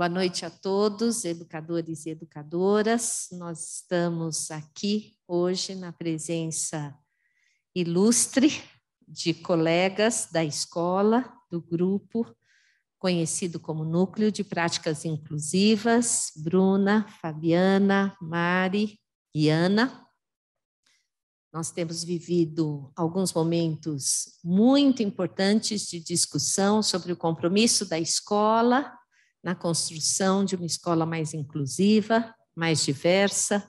Boa noite a todos, educadores e educadoras. Nós estamos aqui hoje na presença ilustre de colegas da escola, do grupo conhecido como Núcleo de Práticas Inclusivas, Bruna, Fabiana, Mari e Ana. Nós temos vivido alguns momentos muito importantes de discussão sobre o compromisso da escola na construção de uma escola mais inclusiva, mais diversa,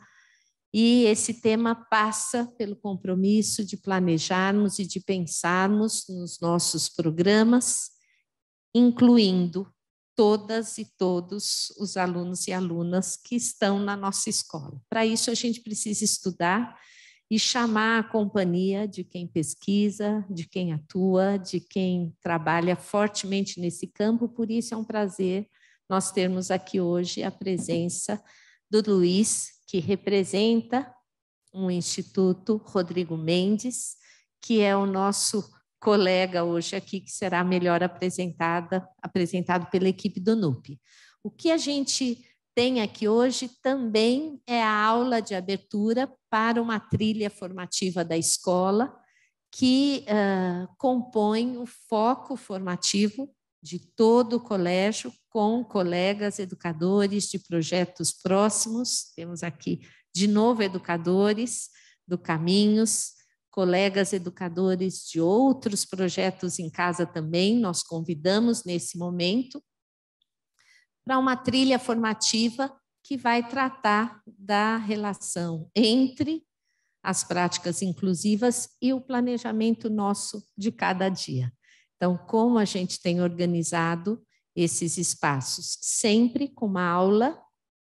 e esse tema passa pelo compromisso de planejarmos e de pensarmos nos nossos programas, incluindo todas e todos os alunos e alunas que estão na nossa escola. Para isso, a gente precisa estudar e chamar a companhia de quem pesquisa, de quem atua, de quem trabalha fortemente nesse campo. Por isso, é um prazer nós termos aqui hoje a presença do Luiz, que representa um instituto, Rodrigo Mendes, que é o nosso colega hoje aqui, que será melhor apresentada, apresentado pela equipe do NUP. O que a gente tem aqui hoje também é a aula de abertura para uma trilha formativa da escola, que uh, compõe o foco formativo de todo o colégio, com colegas educadores de projetos próximos. Temos aqui, de novo, educadores do Caminhos, colegas educadores de outros projetos em casa também, nós convidamos nesse momento, para uma trilha formativa que vai tratar da relação entre as práticas inclusivas e o planejamento nosso de cada dia. Então, como a gente tem organizado esses espaços? Sempre com uma aula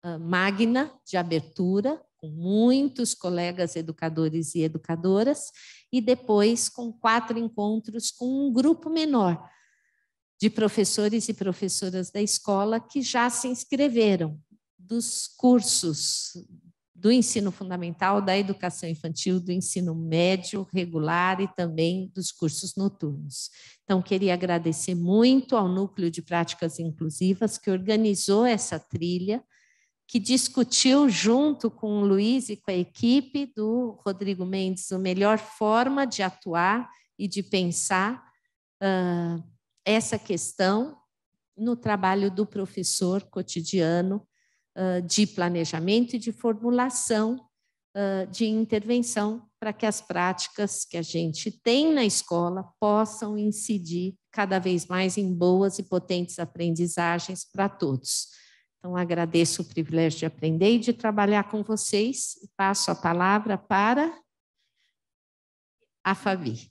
uh, magna de abertura, com muitos colegas educadores e educadoras, e depois com quatro encontros com um grupo menor de professores e professoras da escola que já se inscreveram dos cursos do ensino fundamental, da educação infantil, do ensino médio, regular e também dos cursos noturnos. Então, queria agradecer muito ao Núcleo de Práticas Inclusivas, que organizou essa trilha, que discutiu junto com o Luiz e com a equipe do Rodrigo Mendes a melhor forma de atuar e de pensar uh, essa questão no trabalho do professor cotidiano de planejamento e de formulação de intervenção para que as práticas que a gente tem na escola possam incidir cada vez mais em boas e potentes aprendizagens para todos. Então, agradeço o privilégio de aprender e de trabalhar com vocês. e Passo a palavra para a Fabi.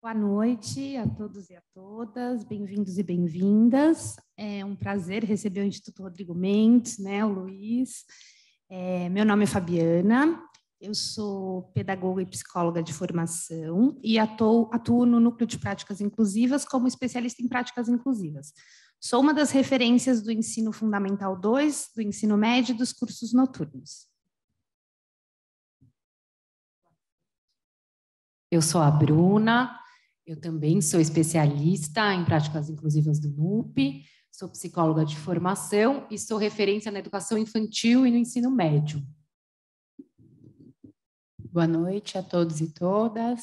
Boa noite a todos e a todas, bem-vindos e bem-vindas. É um prazer receber o Instituto Rodrigo Mendes, né, o Luiz. É, meu nome é Fabiana, eu sou pedagoga e psicóloga de formação e atuo, atuo no Núcleo de Práticas Inclusivas como especialista em práticas inclusivas. Sou uma das referências do Ensino Fundamental 2, do Ensino Médio e dos cursos noturnos. Eu sou a Bruna, eu também sou especialista em práticas inclusivas do NUP, sou psicóloga de formação e sou referência na educação infantil e no ensino médio. Boa noite a todos e todas.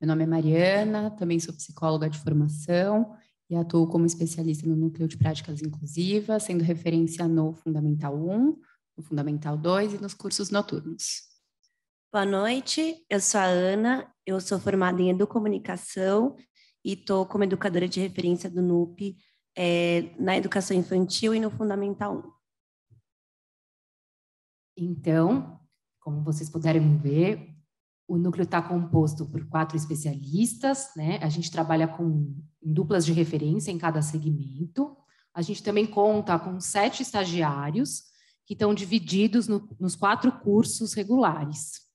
Meu nome é Mariana, também sou psicóloga de formação e atuo como especialista no núcleo de práticas inclusivas, sendo referência no Fundamental 1, no Fundamental 2 e nos cursos noturnos. Boa noite, eu sou a Ana, eu sou formada em Educomunicação e estou como educadora de referência do NUP é, na educação infantil e no Fundamental 1. Então, como vocês puderam ver, o núcleo está composto por quatro especialistas, né? A gente trabalha com duplas de referência em cada segmento. A gente também conta com sete estagiários que estão divididos no, nos quatro cursos regulares.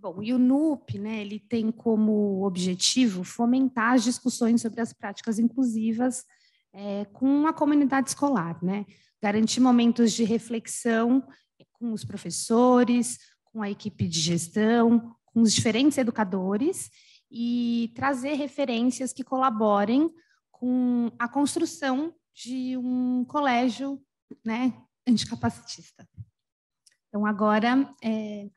Bom, e o NUP, né, ele tem como objetivo fomentar as discussões sobre as práticas inclusivas é, com a comunidade escolar, né? Garantir momentos de reflexão com os professores, com a equipe de gestão, com os diferentes educadores e trazer referências que colaborem com a construção de um colégio, né, anticapacitista. Então, agora, é,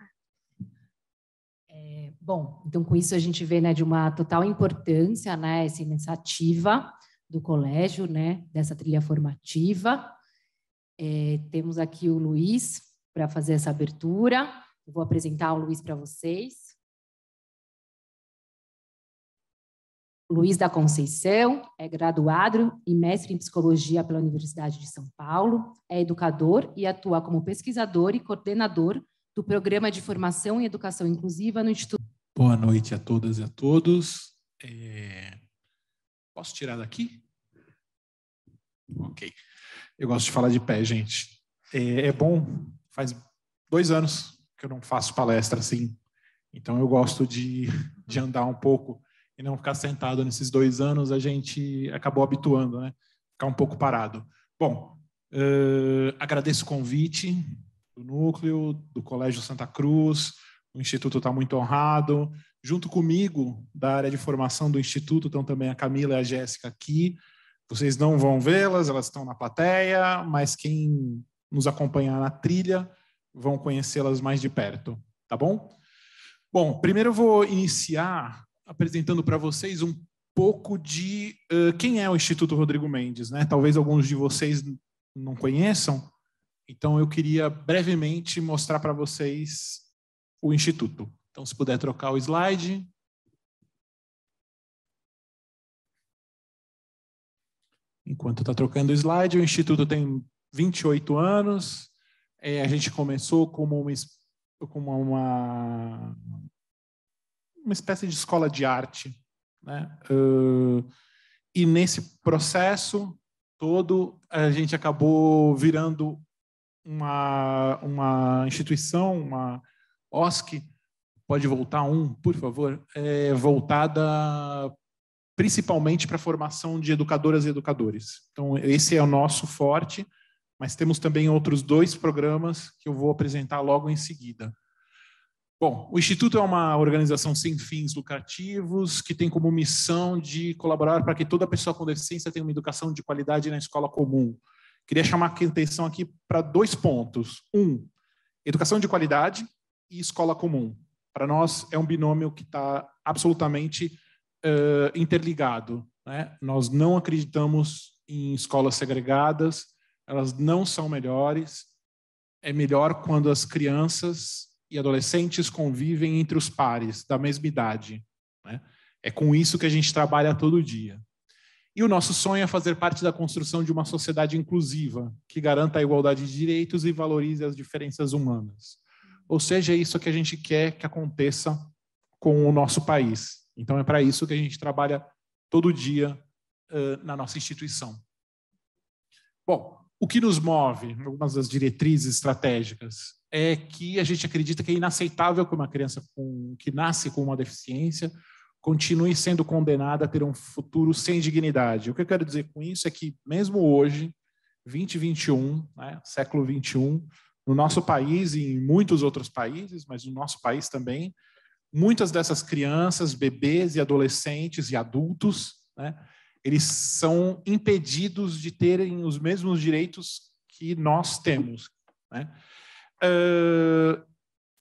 é, bom, então com isso a gente vê né, de uma total importância né, essa iniciativa do colégio, né, dessa trilha formativa. É, temos aqui o Luiz para fazer essa abertura. Eu vou apresentar o Luiz para vocês. Luiz da Conceição é graduado e mestre em psicologia pela Universidade de São Paulo, é educador e atua como pesquisador e coordenador do Programa de Formação e Educação Inclusiva no Instituto. Boa noite a todas e a todos. É... Posso tirar daqui? Ok. Eu gosto de falar de pé, gente. É, é bom, faz dois anos que eu não faço palestra assim, então eu gosto de, de andar um pouco e não ficar sentado nesses dois anos, a gente acabou habituando, né? Ficar um pouco parado. Bom, uh, agradeço o convite, do núcleo, do Colégio Santa Cruz, o Instituto está muito honrado. Junto comigo, da área de formação do Instituto, estão também a Camila e a Jéssica aqui. Vocês não vão vê-las, elas estão na plateia, mas quem nos acompanhar na trilha vão conhecê-las mais de perto, tá bom? Bom, primeiro eu vou iniciar apresentando para vocês um pouco de uh, quem é o Instituto Rodrigo Mendes, né? Talvez alguns de vocês não conheçam, então, eu queria brevemente mostrar para vocês o Instituto. Então, se puder trocar o slide. Enquanto está trocando o slide, o Instituto tem 28 anos. É, a gente começou como uma, como uma, uma espécie de escola de arte. Né? Uh, e nesse processo todo, a gente acabou virando uma, uma instituição, uma OSC, pode voltar um, por favor, é voltada principalmente para a formação de educadoras e educadores. Então, esse é o nosso forte, mas temos também outros dois programas que eu vou apresentar logo em seguida. Bom, o Instituto é uma organização sem fins lucrativos que tem como missão de colaborar para que toda pessoa com deficiência tenha uma educação de qualidade na escola comum. Queria chamar a atenção aqui para dois pontos. Um, educação de qualidade e escola comum. Para nós, é um binômio que está absolutamente uh, interligado. Né? Nós não acreditamos em escolas segregadas, elas não são melhores. É melhor quando as crianças e adolescentes convivem entre os pares da mesma idade. Né? É com isso que a gente trabalha todo dia. E o nosso sonho é fazer parte da construção de uma sociedade inclusiva, que garanta a igualdade de direitos e valorize as diferenças humanas. Ou seja, é isso que a gente quer que aconteça com o nosso país. Então, é para isso que a gente trabalha todo dia uh, na nossa instituição. Bom, o que nos move, algumas das diretrizes estratégicas, é que a gente acredita que é inaceitável que uma criança com, que nasce com uma deficiência continue sendo condenada a ter um futuro sem dignidade. O que eu quero dizer com isso é que, mesmo hoje, 2021, né, século 21, no nosso país e em muitos outros países, mas no nosso país também, muitas dessas crianças, bebês e adolescentes e adultos, né, eles são impedidos de terem os mesmos direitos que nós temos. Né? Uh,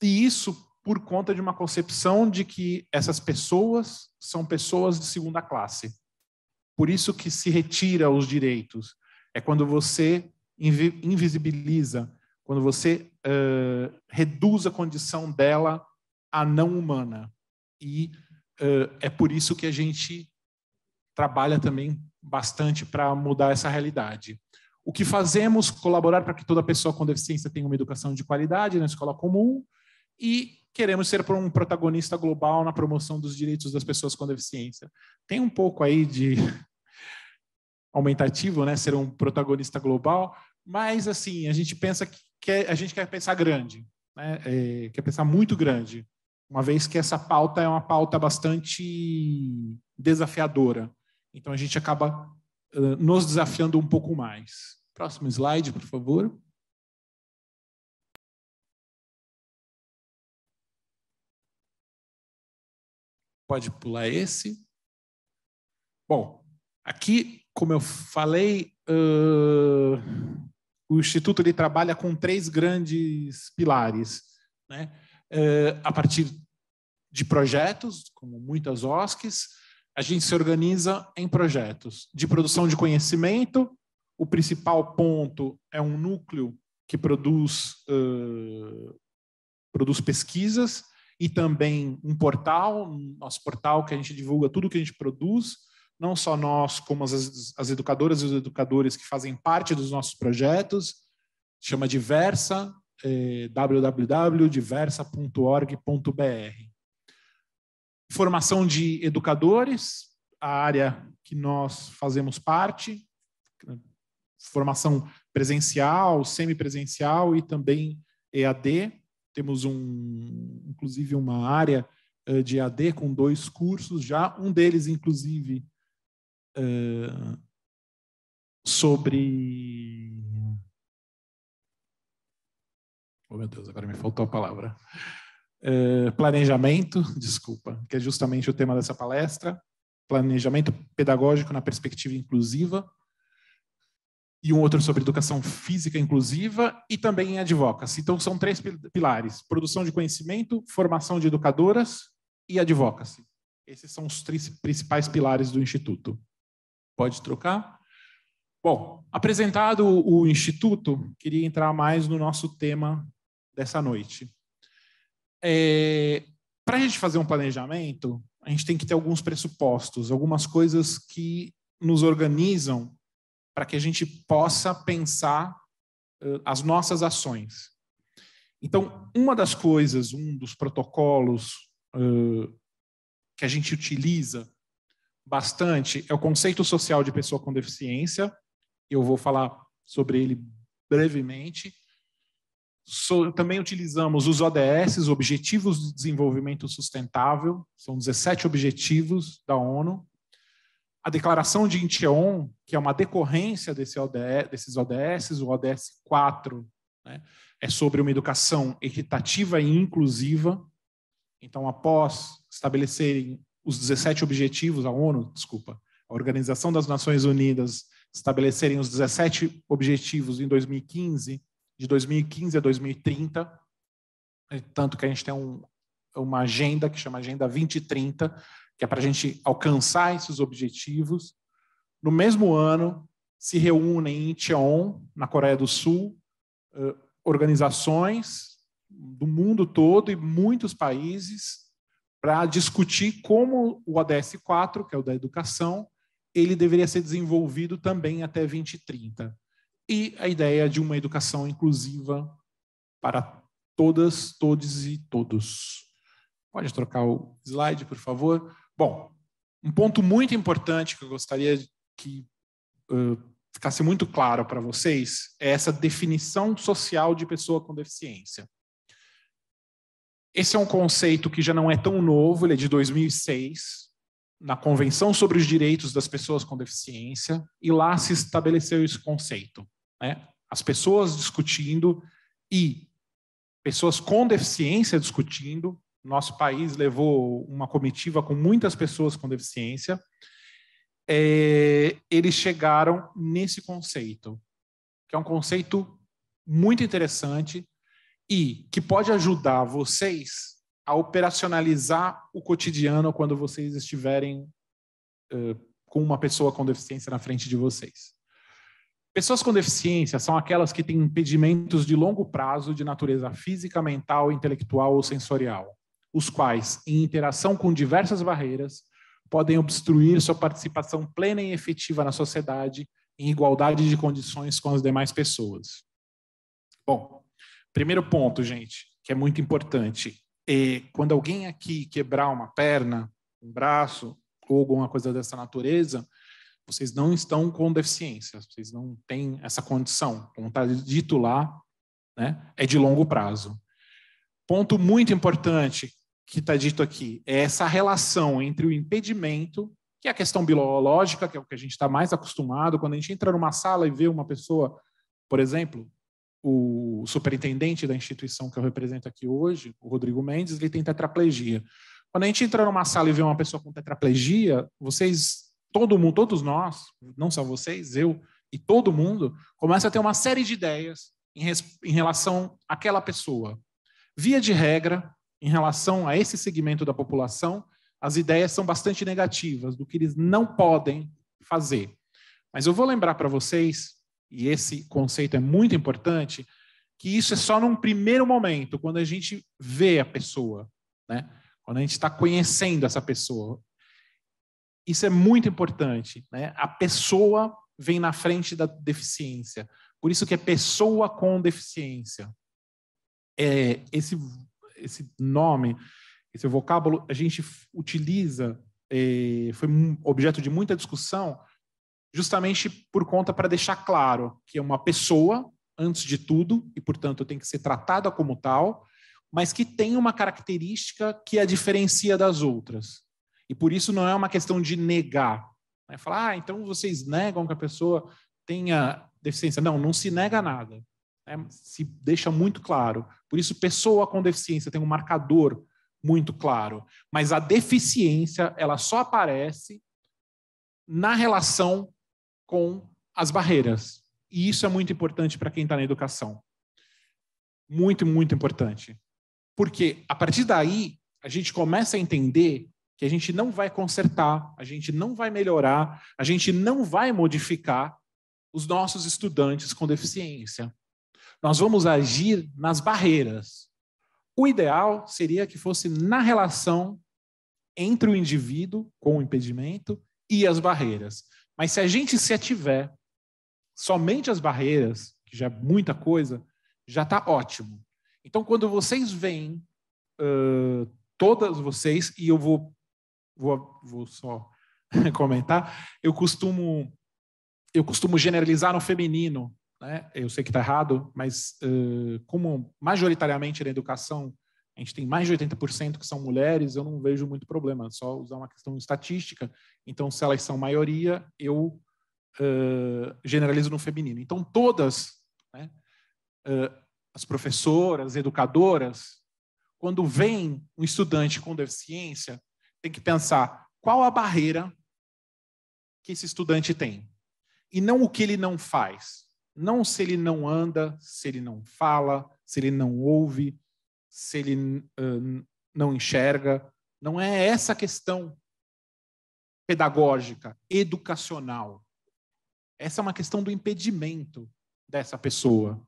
e isso por conta de uma concepção de que essas pessoas são pessoas de segunda classe. Por isso que se retira os direitos. É quando você invisibiliza, quando você uh, reduz a condição dela à não humana. E uh, é por isso que a gente trabalha também bastante para mudar essa realidade. O que fazemos? Colaborar para que toda pessoa com deficiência tenha uma educação de qualidade na escola comum e queremos ser um protagonista global na promoção dos direitos das pessoas com deficiência. Tem um pouco aí de aumentativo, né, ser um protagonista global, mas assim a gente pensa que quer, a gente quer pensar grande, né, é, quer pensar muito grande, uma vez que essa pauta é uma pauta bastante desafiadora. Então a gente acaba uh, nos desafiando um pouco mais. Próximo slide, por favor. Pode pular esse. Bom, aqui, como eu falei, uh, o Instituto ele trabalha com três grandes pilares. Né? Uh, a partir de projetos, como muitas OSCs, a gente se organiza em projetos de produção de conhecimento. O principal ponto é um núcleo que produz, uh, produz pesquisas e também um portal, nosso portal que a gente divulga tudo que a gente produz, não só nós, como as, as educadoras e os educadores que fazem parte dos nossos projetos, chama Diversa, é, www.diversa.org.br. Formação de educadores, a área que nós fazemos parte, formação presencial, semipresencial e também EAD. Temos um, inclusive, uma área eh, de AD com dois cursos já, um deles, inclusive, uh, sobre. Oh, meu Deus, agora me faltou a palavra. Uh, planejamento, desculpa, que é justamente o tema dessa palestra. Planejamento pedagógico na perspectiva inclusiva e um outro sobre educação física inclusiva e também em advocacy. Então, são três pilares: produção de conhecimento, formação de educadoras e advocacy. Esses são os três principais pilares do Instituto. Pode trocar? Bom, apresentado o Instituto, queria entrar mais no nosso tema dessa noite. É, Para a gente fazer um planejamento, a gente tem que ter alguns pressupostos, algumas coisas que nos organizam para que a gente possa pensar uh, as nossas ações. Então, uma das coisas, um dos protocolos uh, que a gente utiliza bastante é o conceito social de pessoa com deficiência. Eu vou falar sobre ele brevemente. So, também utilizamos os ODS, Objetivos de Desenvolvimento Sustentável, são 17 objetivos da ONU, a declaração de Incheon, que é uma decorrência desse ODS, desses ODS, o ODS 4, né, é sobre uma educação equitativa e inclusiva. Então, após estabelecerem os 17 objetivos, a ONU, desculpa, a Organização das Nações Unidas, estabelecerem os 17 objetivos em 2015, de 2015 a 2030, tanto que a gente tem um, uma agenda que chama Agenda 2030, que é para a gente alcançar esses objetivos. No mesmo ano, se reúnem em Cheon, na Coreia do Sul, eh, organizações do mundo todo e muitos países para discutir como o ODS 4, que é o da educação, ele deveria ser desenvolvido também até 2030. E a ideia de uma educação inclusiva para todas, todos e todos. Pode trocar o slide, por favor? Bom, um ponto muito importante que eu gostaria que uh, ficasse muito claro para vocês é essa definição social de pessoa com deficiência. Esse é um conceito que já não é tão novo, ele é de 2006, na Convenção sobre os Direitos das Pessoas com Deficiência, e lá se estabeleceu esse conceito. Né? As pessoas discutindo e pessoas com deficiência discutindo nosso país levou uma comitiva com muitas pessoas com deficiência. É, eles chegaram nesse conceito, que é um conceito muito interessante e que pode ajudar vocês a operacionalizar o cotidiano quando vocês estiverem uh, com uma pessoa com deficiência na frente de vocês. Pessoas com deficiência são aquelas que têm impedimentos de longo prazo de natureza física, mental, intelectual ou sensorial os quais, em interação com diversas barreiras, podem obstruir sua participação plena e efetiva na sociedade em igualdade de condições com as demais pessoas. Bom, primeiro ponto, gente, que é muito importante. É quando alguém aqui quebrar uma perna, um braço ou alguma coisa dessa natureza, vocês não estão com deficiência, vocês não têm essa condição. Como está dito lá, né, é de longo prazo. Ponto muito importante que está dito aqui é essa relação entre o impedimento, que é a questão biológica, que é o que a gente está mais acostumado, quando a gente entra numa sala e vê uma pessoa, por exemplo, o superintendente da instituição que eu represento aqui hoje, o Rodrigo Mendes, ele tem tetraplegia. Quando a gente entra numa sala e vê uma pessoa com tetraplegia, vocês, todo mundo, todos nós, não só vocês, eu e todo mundo, começa a ter uma série de ideias em, res, em relação àquela pessoa. Via de regra, em relação a esse segmento da população, as ideias são bastante negativas do que eles não podem fazer. Mas eu vou lembrar para vocês, e esse conceito é muito importante, que isso é só num primeiro momento, quando a gente vê a pessoa, né? quando a gente está conhecendo essa pessoa. Isso é muito importante. Né? A pessoa vem na frente da deficiência. Por isso que é pessoa com deficiência. É, esse esse nome, esse vocábulo, a gente utiliza, eh, foi um objeto de muita discussão, justamente por conta para deixar claro que é uma pessoa, antes de tudo, e, portanto, tem que ser tratada como tal, mas que tem uma característica que a diferencia das outras. E por isso não é uma questão de negar. Né? Falar, ah, então vocês negam que a pessoa tenha deficiência. Não, não se nega nada. É, se deixa muito claro. Por isso, pessoa com deficiência tem um marcador muito claro, mas a deficiência ela só aparece na relação com as barreiras. E isso é muito importante para quem está na educação. Muito, muito importante. Porque a partir daí, a gente começa a entender que a gente não vai consertar, a gente não vai melhorar, a gente não vai modificar os nossos estudantes com deficiência nós vamos agir nas barreiras. O ideal seria que fosse na relação entre o indivíduo com o impedimento e as barreiras. Mas se a gente se ativer somente as barreiras, que já é muita coisa, já está ótimo. Então, quando vocês veem, uh, todas vocês, e eu vou, vou, vou só comentar, eu costumo, eu costumo generalizar no feminino, né? eu sei que está errado, mas uh, como majoritariamente na educação a gente tem mais de 80% que são mulheres, eu não vejo muito problema, só usar uma questão estatística. Então, se elas são maioria, eu uh, generalizo no feminino. Então, todas, né, uh, as professoras, educadoras, quando vem um estudante com deficiência, tem que pensar qual a barreira que esse estudante tem e não o que ele não faz não se ele não anda, se ele não fala, se ele não ouve, se ele uh, não enxerga. Não é essa a questão pedagógica, educacional. Essa é uma questão do impedimento dessa pessoa.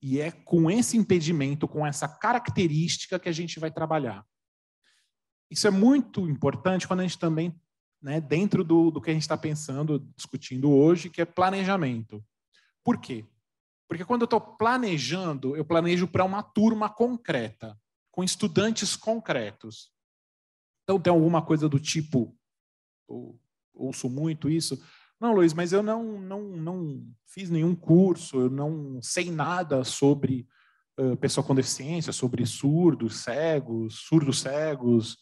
E é com esse impedimento, com essa característica que a gente vai trabalhar. Isso é muito importante quando a gente também, né, dentro do, do que a gente está pensando, discutindo hoje, que é planejamento. Por quê? Porque quando eu estou planejando, eu planejo para uma turma concreta, com estudantes concretos. Então, tem alguma coisa do tipo, ou, ouço muito isso, não, Luiz, mas eu não, não, não fiz nenhum curso, eu não sei nada sobre uh, pessoa com deficiência, sobre surdos, cegos, surdos cegos,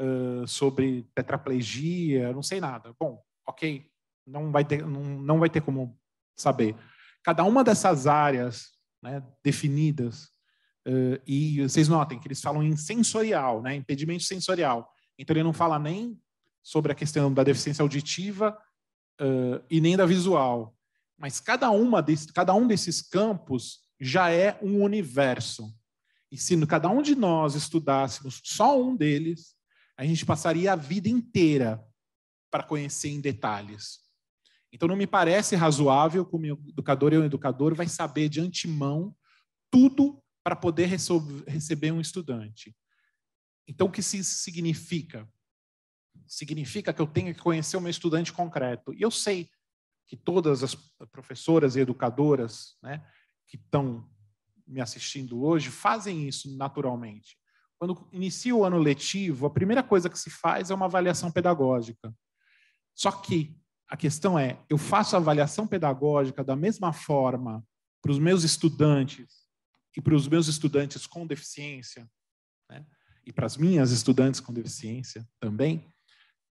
uh, sobre tetraplegia, não sei nada. Bom, ok, não vai ter, não, não vai ter como saber cada uma dessas áreas né, definidas, uh, e vocês notem que eles falam em sensorial, né, impedimento sensorial. Então, ele não fala nem sobre a questão da deficiência auditiva uh, e nem da visual. Mas cada, uma desse, cada um desses campos já é um universo. E se cada um de nós estudássemos só um deles, a gente passaria a vida inteira para conhecer em detalhes. Então, não me parece razoável que o meu educador e o educador vai saber de antemão tudo para poder receber um estudante. Então, o que isso significa? Significa que eu tenho que conhecer o meu estudante concreto. E eu sei que todas as professoras e educadoras né, que estão me assistindo hoje fazem isso naturalmente. Quando inicia o ano letivo, a primeira coisa que se faz é uma avaliação pedagógica. Só que a questão é, eu faço a avaliação pedagógica da mesma forma para os meus estudantes e para os meus estudantes com deficiência, né? e para as minhas estudantes com deficiência também.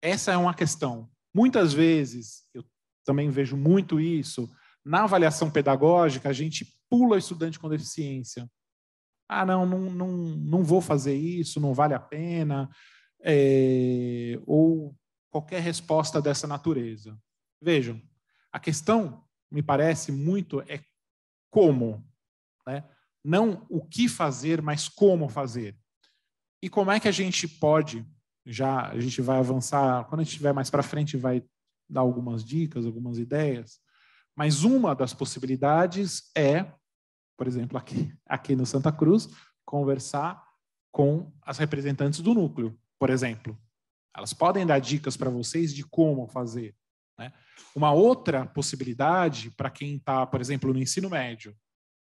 Essa é uma questão. Muitas vezes, eu também vejo muito isso, na avaliação pedagógica, a gente pula o estudante com deficiência. Ah, não, não, não, não vou fazer isso, não vale a pena. É, ou qualquer resposta dessa natureza. Vejam, a questão, me parece muito, é como, né? não o que fazer, mas como fazer. E como é que a gente pode, já a gente vai avançar, quando a gente estiver mais para frente, vai dar algumas dicas, algumas ideias, mas uma das possibilidades é, por exemplo, aqui, aqui no Santa Cruz, conversar com as representantes do núcleo, por exemplo. Elas podem dar dicas para vocês de como fazer. Né? Uma outra possibilidade para quem está, por exemplo, no ensino médio,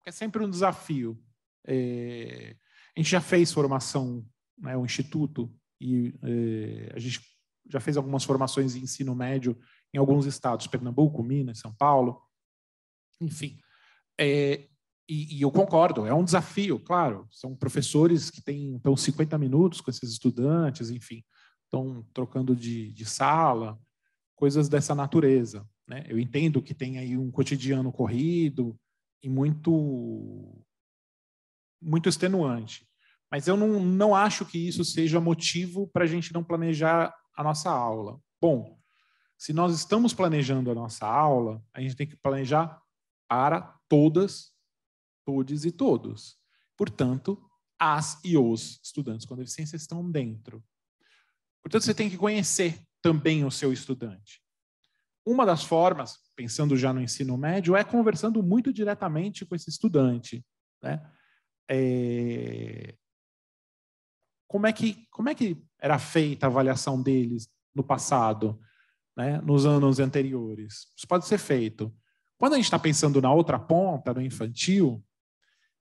é sempre um desafio. É, a gente já fez formação, né, o instituto, e é, a gente já fez algumas formações de ensino médio em alguns estados, Pernambuco, Minas, São Paulo, enfim. É, e, e, eu concordo, é um desafio, claro. São professores que têm então 50 minutos com esses estudantes, enfim estão trocando de, de sala, coisas dessa natureza. Né? Eu entendo que tem aí um cotidiano corrido e muito, muito extenuante. Mas eu não, não acho que isso seja motivo para a gente não planejar a nossa aula. Bom, se nós estamos planejando a nossa aula, a gente tem que planejar para todas, todos e todos. Portanto, as e os estudantes com deficiência estão dentro. Portanto, você tem que conhecer também o seu estudante. Uma das formas, pensando já no ensino médio, é conversando muito diretamente com esse estudante. Né? É... Como, é que, como é que era feita a avaliação deles no passado, né? nos anos anteriores? Isso pode ser feito. Quando a gente está pensando na outra ponta, no infantil,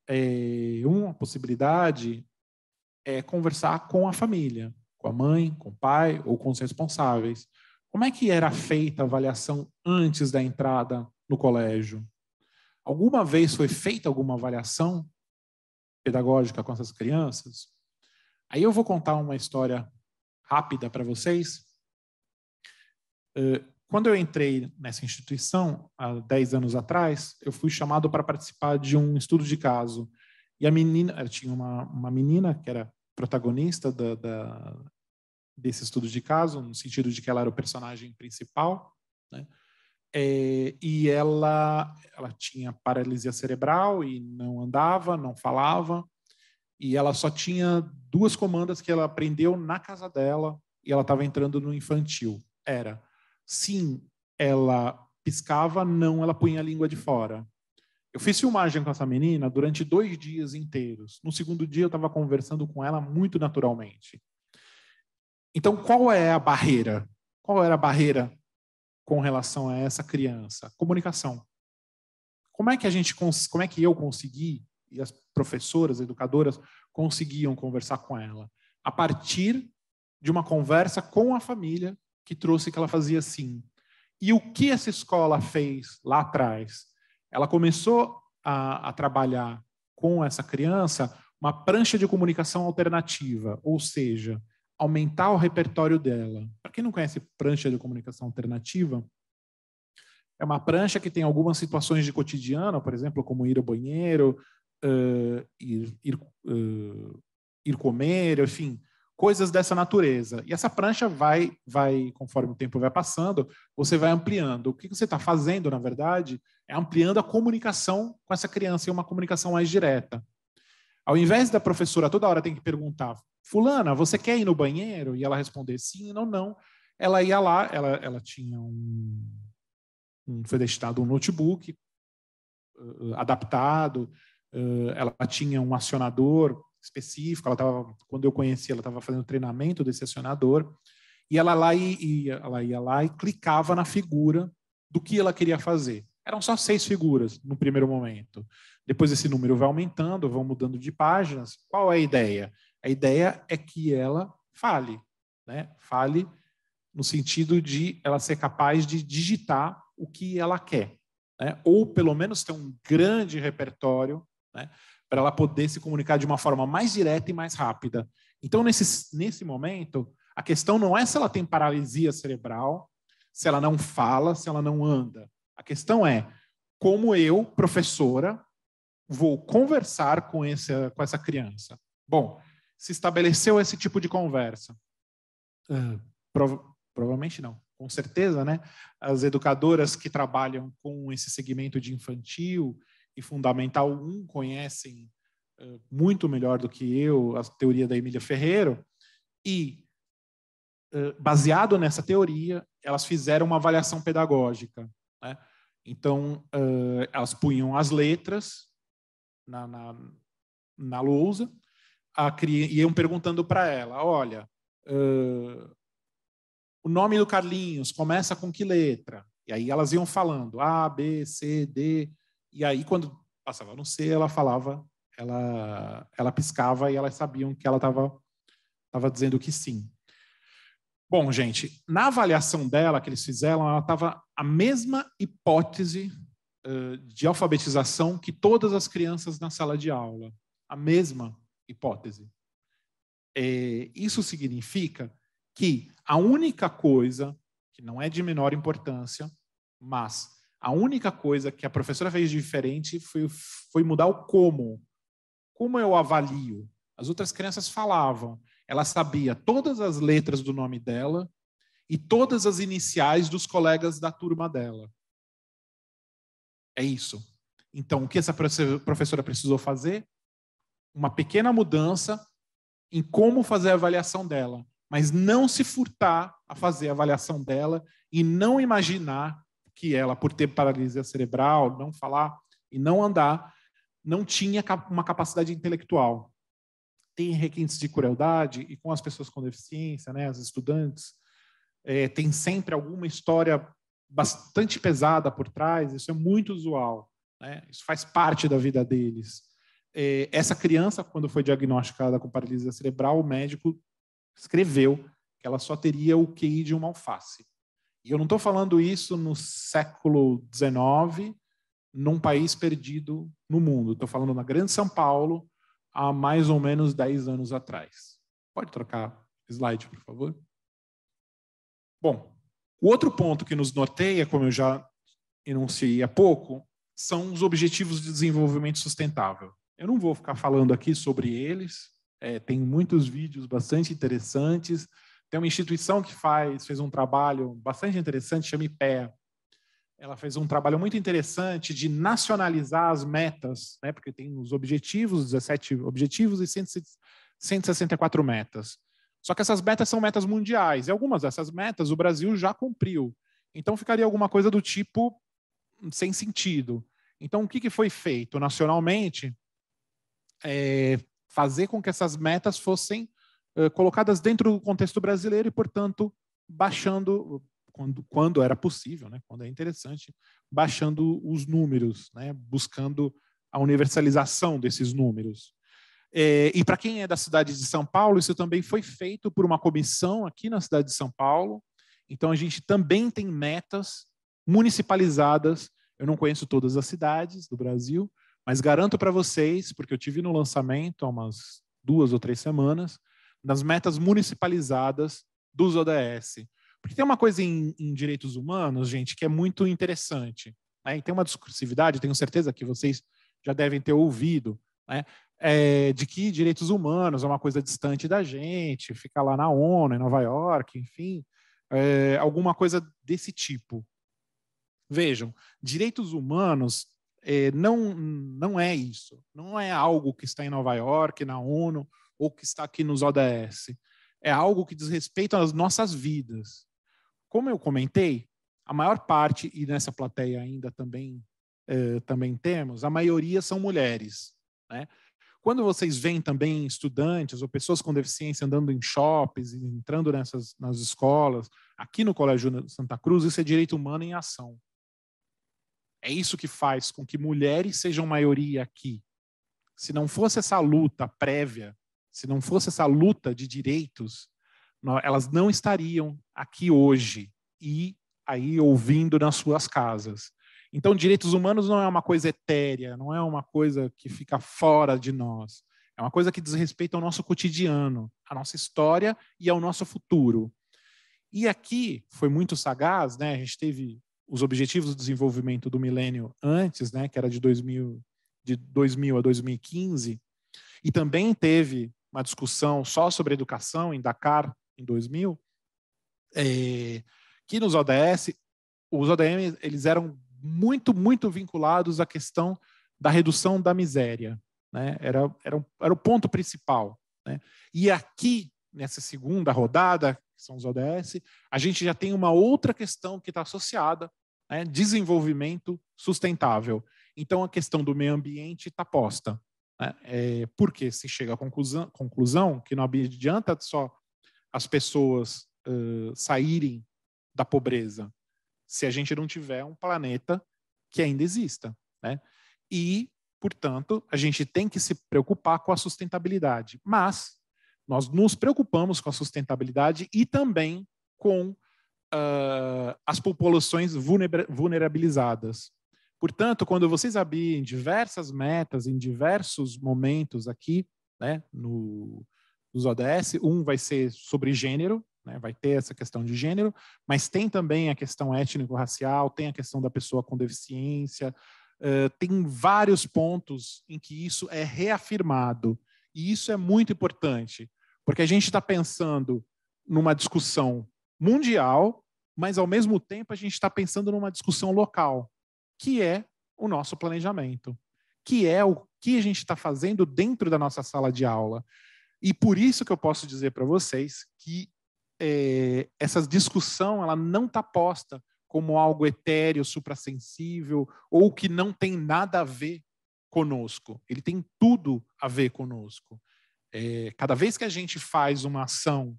é... uma possibilidade é conversar com a família com a mãe, com o pai ou com os responsáveis. Como é que era feita a avaliação antes da entrada no colégio? Alguma vez foi feita alguma avaliação pedagógica com essas crianças? Aí eu vou contar uma história rápida para vocês. Eh, quando eu entrei nessa instituição, há 10 anos atrás, eu fui chamado para participar de um estudo de caso. E a menina, eh, tinha uma, uma menina que era protagonista da, da, desse estudo de caso, no sentido de que ela era o personagem principal, né? É, e ela, ela tinha paralisia cerebral e não andava, não falava, e ela só tinha duas comandas que ela aprendeu na casa dela e ela estava entrando no infantil. Era, sim, ela piscava, não, ela punha a língua de fora. Eu fiz filmagem com essa menina durante dois dias inteiros. No segundo dia, eu estava conversando com ela muito naturalmente. Então, qual é a barreira? Qual era a barreira com relação a essa criança? Comunicação. Como é que a gente como é que eu consegui e as professoras, educadoras conseguiam conversar com ela a partir de uma conversa com a família que trouxe que ela fazia assim. E o que essa escola fez lá atrás? Ela começou a, a trabalhar com essa criança uma prancha de comunicação alternativa, ou seja, aumentar o repertório dela. Para quem não conhece prancha de comunicação alternativa, é uma prancha que tem algumas situações de cotidiano, por exemplo, como ir ao banheiro, uh, ir, ir, uh, ir comer, enfim, coisas dessa natureza. E essa prancha vai, vai, conforme o tempo vai passando, você vai ampliando. O que você está fazendo, na verdade, é ampliando a comunicação com essa criança e uma comunicação mais direta. Ao invés da professora toda hora tem que perguntar fulana, você quer ir no banheiro? E ela responder sim ou não. Ela ia lá, ela, ela tinha um, um foi destinado um notebook uh, adaptado, uh, ela tinha um acionador específico, ela estava, quando eu conheci, ela estava fazendo treinamento desse acionador, e ela lá e ela ia lá e clicava na figura do que ela queria fazer. Eram só seis figuras no primeiro momento. Depois esse número vai aumentando, vão mudando de páginas. Qual é a ideia? A ideia é que ela fale, né? Fale no sentido de ela ser capaz de digitar o que ela quer, né? Ou pelo menos ter um grande repertório, né? Para ela poder se comunicar de uma forma mais direta e mais rápida. Então, nesse, nesse momento, a questão não é se ela tem paralisia cerebral, se ela não fala, se ela não anda. A questão é como eu, professora, vou conversar com essa, com essa criança. Bom, se estabeleceu esse tipo de conversa? É. provavelmente não. Com certeza, né? As educadoras que trabalham com esse segmento de infantil e fundamental 1 conhecem uh, muito melhor do que eu a teoria da Emília Ferreiro e uh, baseado nessa teoria elas fizeram uma avaliação pedagógica né? então eh, elas punham as letras na, na, na lousa a criança, iam perguntando para ela, olha, uh, o nome do Carlinhos começa com que letra? E aí elas iam falando A, B, C, D. E aí quando passava no C, ela falava, ela, ela piscava e elas sabiam que ela estava tava dizendo que sim. Bom, gente, na avaliação dela que eles fizeram, ela estava a mesma hipótese uh, de alfabetização que todas as crianças na sala de aula. A mesma hipótese. É, isso significa que a única coisa, que não é de menor importância, mas a única coisa que a professora fez de diferente foi, foi mudar o como. Como eu avalio? As outras crianças falavam. Ela sabia todas as letras do nome dela e todas as iniciais dos colegas da turma dela. É isso. Então, o que essa professora precisou fazer? uma pequena mudança em como fazer a avaliação dela, mas não se furtar a fazer a avaliação dela e não imaginar que ela, por ter paralisia cerebral, não falar e não andar, não tinha uma capacidade intelectual. Tem requintes de crueldade e com as pessoas com deficiência, né, as estudantes, é, tem sempre alguma história bastante pesada por trás. Isso é muito usual, né? isso faz parte da vida deles. É, essa criança, quando foi diagnosticada com paralisia cerebral, o médico escreveu que ela só teria o QI de uma alface. E eu não estou falando isso no século XIX, num país perdido no mundo. Estou falando na Grande São Paulo, há mais ou menos 10 anos atrás. Pode trocar slide, por favor? Bom, o outro ponto que nos norteia, como eu já enunciei há pouco, são os Objetivos de Desenvolvimento Sustentável. Eu não vou ficar falando aqui sobre eles, é, tem muitos vídeos bastante interessantes. Tem uma instituição que faz, fez um trabalho bastante interessante, chama IPEA. Ela fez um trabalho muito interessante de nacionalizar as metas, né? porque tem os objetivos, 17 objetivos e 164 metas. Só que essas metas são metas mundiais, e algumas dessas metas o Brasil já cumpriu. Então ficaria alguma coisa do tipo sem sentido. Então o que, que foi feito nacionalmente? é, fazer com que essas metas fossem é, colocadas dentro do contexto brasileiro e, portanto, baixando, quando, quando era possível, né, quando é interessante, baixando os números, né, buscando a universalização desses números. É, e para quem é da cidade de São Paulo, isso também foi feito por uma comissão aqui na cidade de São Paulo. Então, a gente também tem metas municipalizadas. Eu não conheço todas as cidades do Brasil, mas garanto para vocês, porque eu tive no lançamento há umas duas ou três semanas, das metas municipalizadas dos ODS. Porque tem uma coisa em, em direitos humanos, gente, que é muito interessante. Né? E tem uma discursividade, tenho certeza que vocês já devem ter ouvido, né? É, de que direitos humanos é uma coisa distante da gente, fica lá na ONU, em Nova York, enfim, é, alguma coisa desse tipo. Vejam, direitos humanos é, não, não é isso. Não é algo que está em Nova York, na ONU, ou que está aqui nos ODS. É algo que diz respeito às nossas vidas. Como eu comentei, a maior parte, e nessa plateia ainda também, é, também temos, a maioria são mulheres. Né? Quando vocês veem também estudantes ou pessoas com deficiência andando em shoppings, entrando nessas, nas escolas, aqui no Colégio Santa Cruz, isso é direito humano em ação. É isso que faz com que mulheres sejam maioria aqui. Se não fosse essa luta prévia, se não fosse essa luta de direitos, elas não estariam aqui hoje e aí ouvindo nas suas casas. Então, direitos humanos não é uma coisa etérea, não é uma coisa que fica fora de nós. É uma coisa que diz respeito ao nosso cotidiano, à nossa história e ao nosso futuro. E aqui foi muito sagaz, né? A gente teve os objetivos de desenvolvimento do milênio antes, né, que era de 2000, de 2000 a 2015, e também teve uma discussão só sobre educação em Dakar, em 2000, é, que nos ODS, os ODM eles eram muito, muito vinculados à questão da redução da miséria. Né? Era, era, era o ponto principal. Né? E aqui nessa segunda rodada, que são os ODS, a gente já tem uma outra questão que está associada, né? desenvolvimento sustentável. Então, a questão do meio ambiente está posta. Né? É, porque se chega à conclusão, conclusão, que não adianta só as pessoas uh, saírem da pobreza, se a gente não tiver um planeta que ainda exista. Né? E, portanto, a gente tem que se preocupar com a sustentabilidade. Mas nós nos preocupamos com a sustentabilidade e também com uh, as populações vulnerabilizadas. Portanto, quando vocês abrirem diversas metas em diversos momentos aqui, né, no, nos ODS, um vai ser sobre gênero, né, vai ter essa questão de gênero, mas tem também a questão étnico-racial, tem a questão da pessoa com deficiência, uh, tem vários pontos em que isso é reafirmado. E isso é muito importante, porque a gente está pensando numa discussão mundial, mas ao mesmo tempo a gente está pensando numa discussão local, que é o nosso planejamento, que é o que a gente está fazendo dentro da nossa sala de aula. E por isso que eu posso dizer para vocês que é, essa discussão ela não está posta como algo etéreo, suprassensível, ou que não tem nada a ver conosco, ele tem tudo a ver conosco. É, cada vez que a gente faz uma ação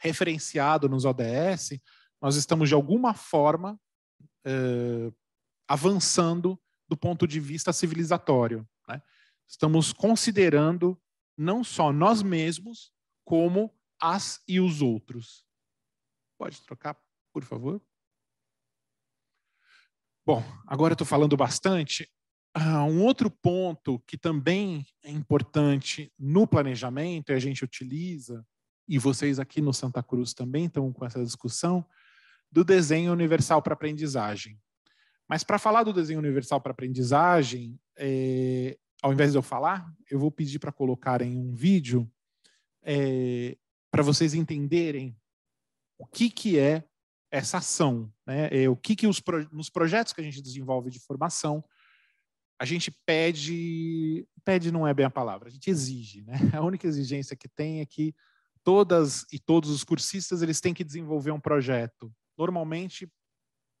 referenciada nos ODS, nós estamos, de alguma forma, é, avançando do ponto de vista civilizatório. Né? Estamos considerando não só nós mesmos, como as e os outros. Pode trocar, por favor? Bom, agora eu estou falando bastante. Ah, um outro ponto que também é importante no planejamento, e a gente utiliza, e vocês aqui no Santa Cruz também estão com essa discussão, do desenho universal para aprendizagem. Mas para falar do desenho universal para aprendizagem, é, ao invés de eu falar, eu vou pedir para colocarem um vídeo é, para vocês entenderem o que, que é essa ação, né? É, o que, que os pro, nos projetos que a gente desenvolve de formação a gente pede, pede não é bem a palavra, a gente exige, né? A única exigência que tem é que todas e todos os cursistas eles têm que desenvolver um projeto. Normalmente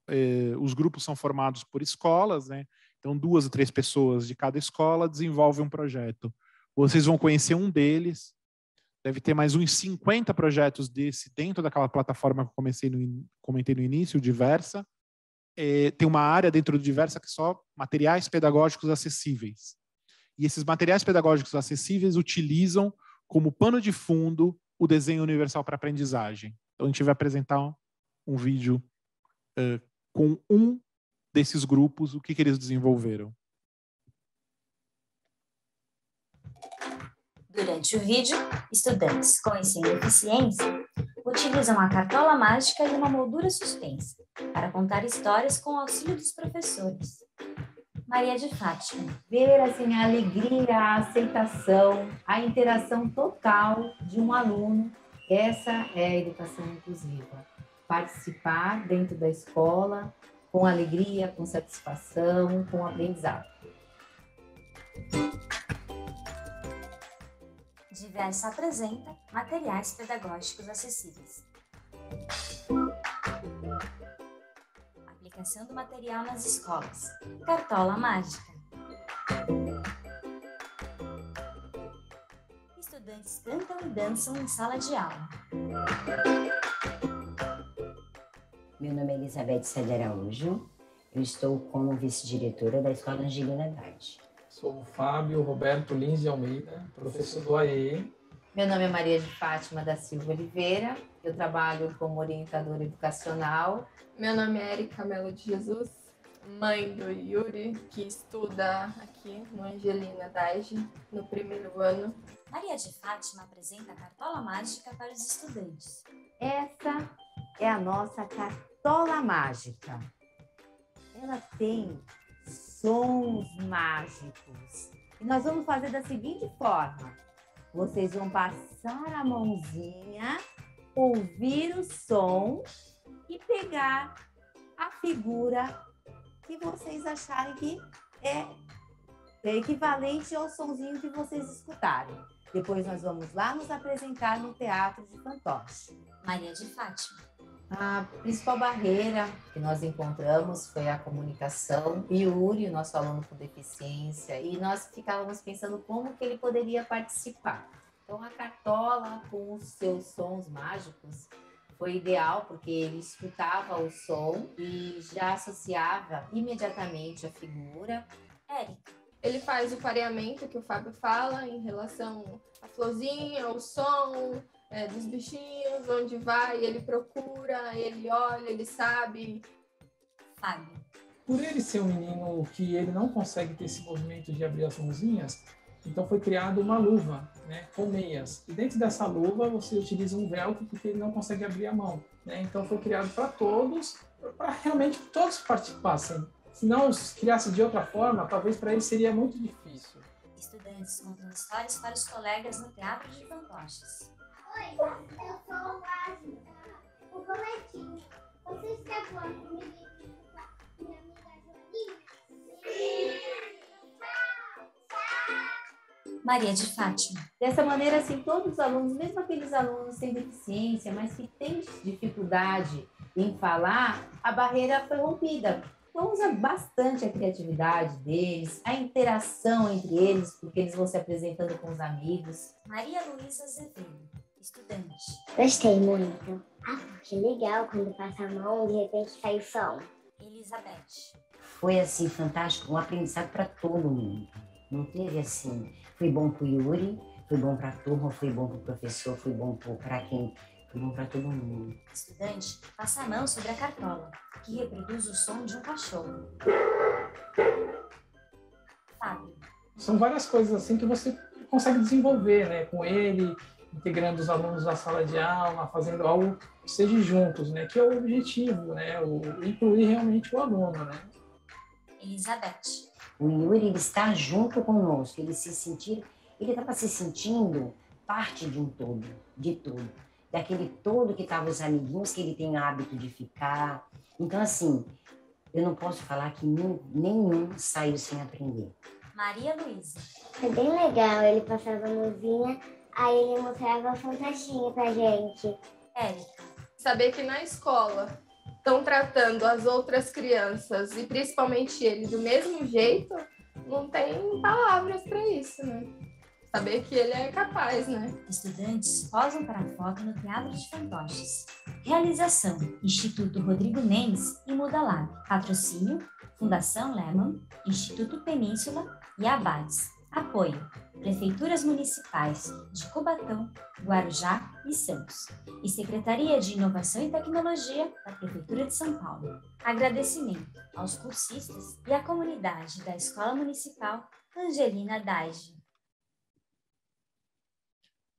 eh, os grupos são formados por escolas, né? Então duas ou três pessoas de cada escola desenvolvem um projeto. Vocês vão conhecer um deles. Deve ter mais uns 50 projetos desse dentro daquela plataforma que eu comecei no, comentei no início, diversa é, tem uma área dentro do Diversa que é só materiais pedagógicos acessíveis. E esses materiais pedagógicos acessíveis utilizam como pano de fundo o desenho universal para aprendizagem. Então, a gente vai apresentar um, vídeo uh, com um desses grupos, o que, que eles desenvolveram. Durante o vídeo, estudantes com ensino e eficiência utilizam a cartola mágica e uma moldura suspensa para contar histórias com o auxílio dos professores. Maria de Fátima. Ver assim, a alegria, a aceitação, a interação total de um aluno, essa é a educação inclusiva. Participar dentro da escola com alegria, com satisfação, com aprendizado. Diversa apresenta materiais pedagógicos acessíveis. Aplicação do material nas escolas. Cartola mágica. Estudantes cantam e dançam em sala de aula. Meu nome é Elizabeth Célia Araújo. Eu estou como vice-diretora da Escola Angelina Arte. Sou o Fábio Roberto Lins de Almeida, professor do AE. Meu nome é Maria de Fátima da Silva Oliveira, eu trabalho como orientadora educacional. Meu nome é Erika Melo de Jesus, mãe do Yuri, que estuda aqui no Angelina Dage, no primeiro ano. Maria de Fátima apresenta a cartola mágica para os estudantes. Essa é a nossa cartola mágica. Ela tem sons mágicos. E nós vamos fazer da seguinte forma: vocês vão passar a mãozinha, ouvir o som e pegar a figura que vocês acharem que é, equivalente ao sonzinho que vocês escutaram. Depois nós vamos lá nos apresentar no Teatro de Fantoche. Maria de Fátima. A principal barreira que nós encontramos foi a comunicação. Yuri, nosso aluno com deficiência, e nós ficávamos pensando como que ele poderia participar. Então, a cartola com os seus sons mágicos foi ideal porque ele escutava o som e já associava imediatamente a figura. Eric Ele faz o pareamento que o Fábio fala em relação à florzinha, ao som, é, dos bichinhos, onde vai, ele procura, ele olha, ele sabe. Sabe. Por ele ser um menino que ele não consegue ter esse movimento de abrir as mãozinhas, então foi criada uma luva, né, com meias. E dentro dessa luva você utiliza um velcro porque ele não consegue abrir a mão. Né? Então foi criado para todos, para realmente todos participassem. Se não criasse de outra forma, talvez para ele seria muito difícil. Estudantes contam histórias para os colegas no Teatro de Fantoches eu sou o Você está comigo minha amiga Sim! Maria de Fátima. Dessa maneira, assim, todos os alunos, mesmo aqueles alunos sem deficiência, mas que têm dificuldade em falar, a barreira foi rompida. Então, usa bastante a criatividade deles, a interação entre eles, porque eles vão se apresentando com os amigos. Maria Luísa Azevedo estudante. Gostei muito. Ah, que legal quando passa a mão de repente sai o som. Elizabeth. Foi assim fantástico, um aprendizado para todo mundo. Não teve assim, foi bom para o Yuri, foi bom para a turma, foi bom para o professor, foi bom para quem, foi bom para todo mundo. Estudante, passa a mão sobre a cartola, que reproduz o som de um cachorro. Fábio. São várias coisas assim que você consegue desenvolver, né, com ele, integrando os alunos na sala de aula, fazendo algo que seja juntos, né? Que é o objetivo, né? O, incluir realmente o aluno, né? Elizabeth. O Yuri ele está junto conosco, ele se sentir, ele estava se sentindo parte de um todo, de tudo, daquele todo que estavam os amiguinhos que ele tem hábito de ficar. Então assim, eu não posso falar que nenhum saiu sem aprender. Maria Luísa. É bem legal, ele passava a mãozinha Aí ele mostrava a fantastinha pra gente. É. Saber que na escola estão tratando as outras crianças e principalmente ele do mesmo jeito, não tem palavras para isso, né? Saber que ele é capaz, né? Estudantes posam para foto no Teatro de Fantoches. Realização: Instituto Rodrigo Nemes e Mudalab. Patrocínio: Fundação Lemon, Instituto Península e Abades. Apoio: prefeituras municipais de Cubatão, Guarujá e Santos, e Secretaria de Inovação e Tecnologia da Prefeitura de São Paulo. Agradecimento aos cursistas e à comunidade da Escola Municipal Angelina Dage.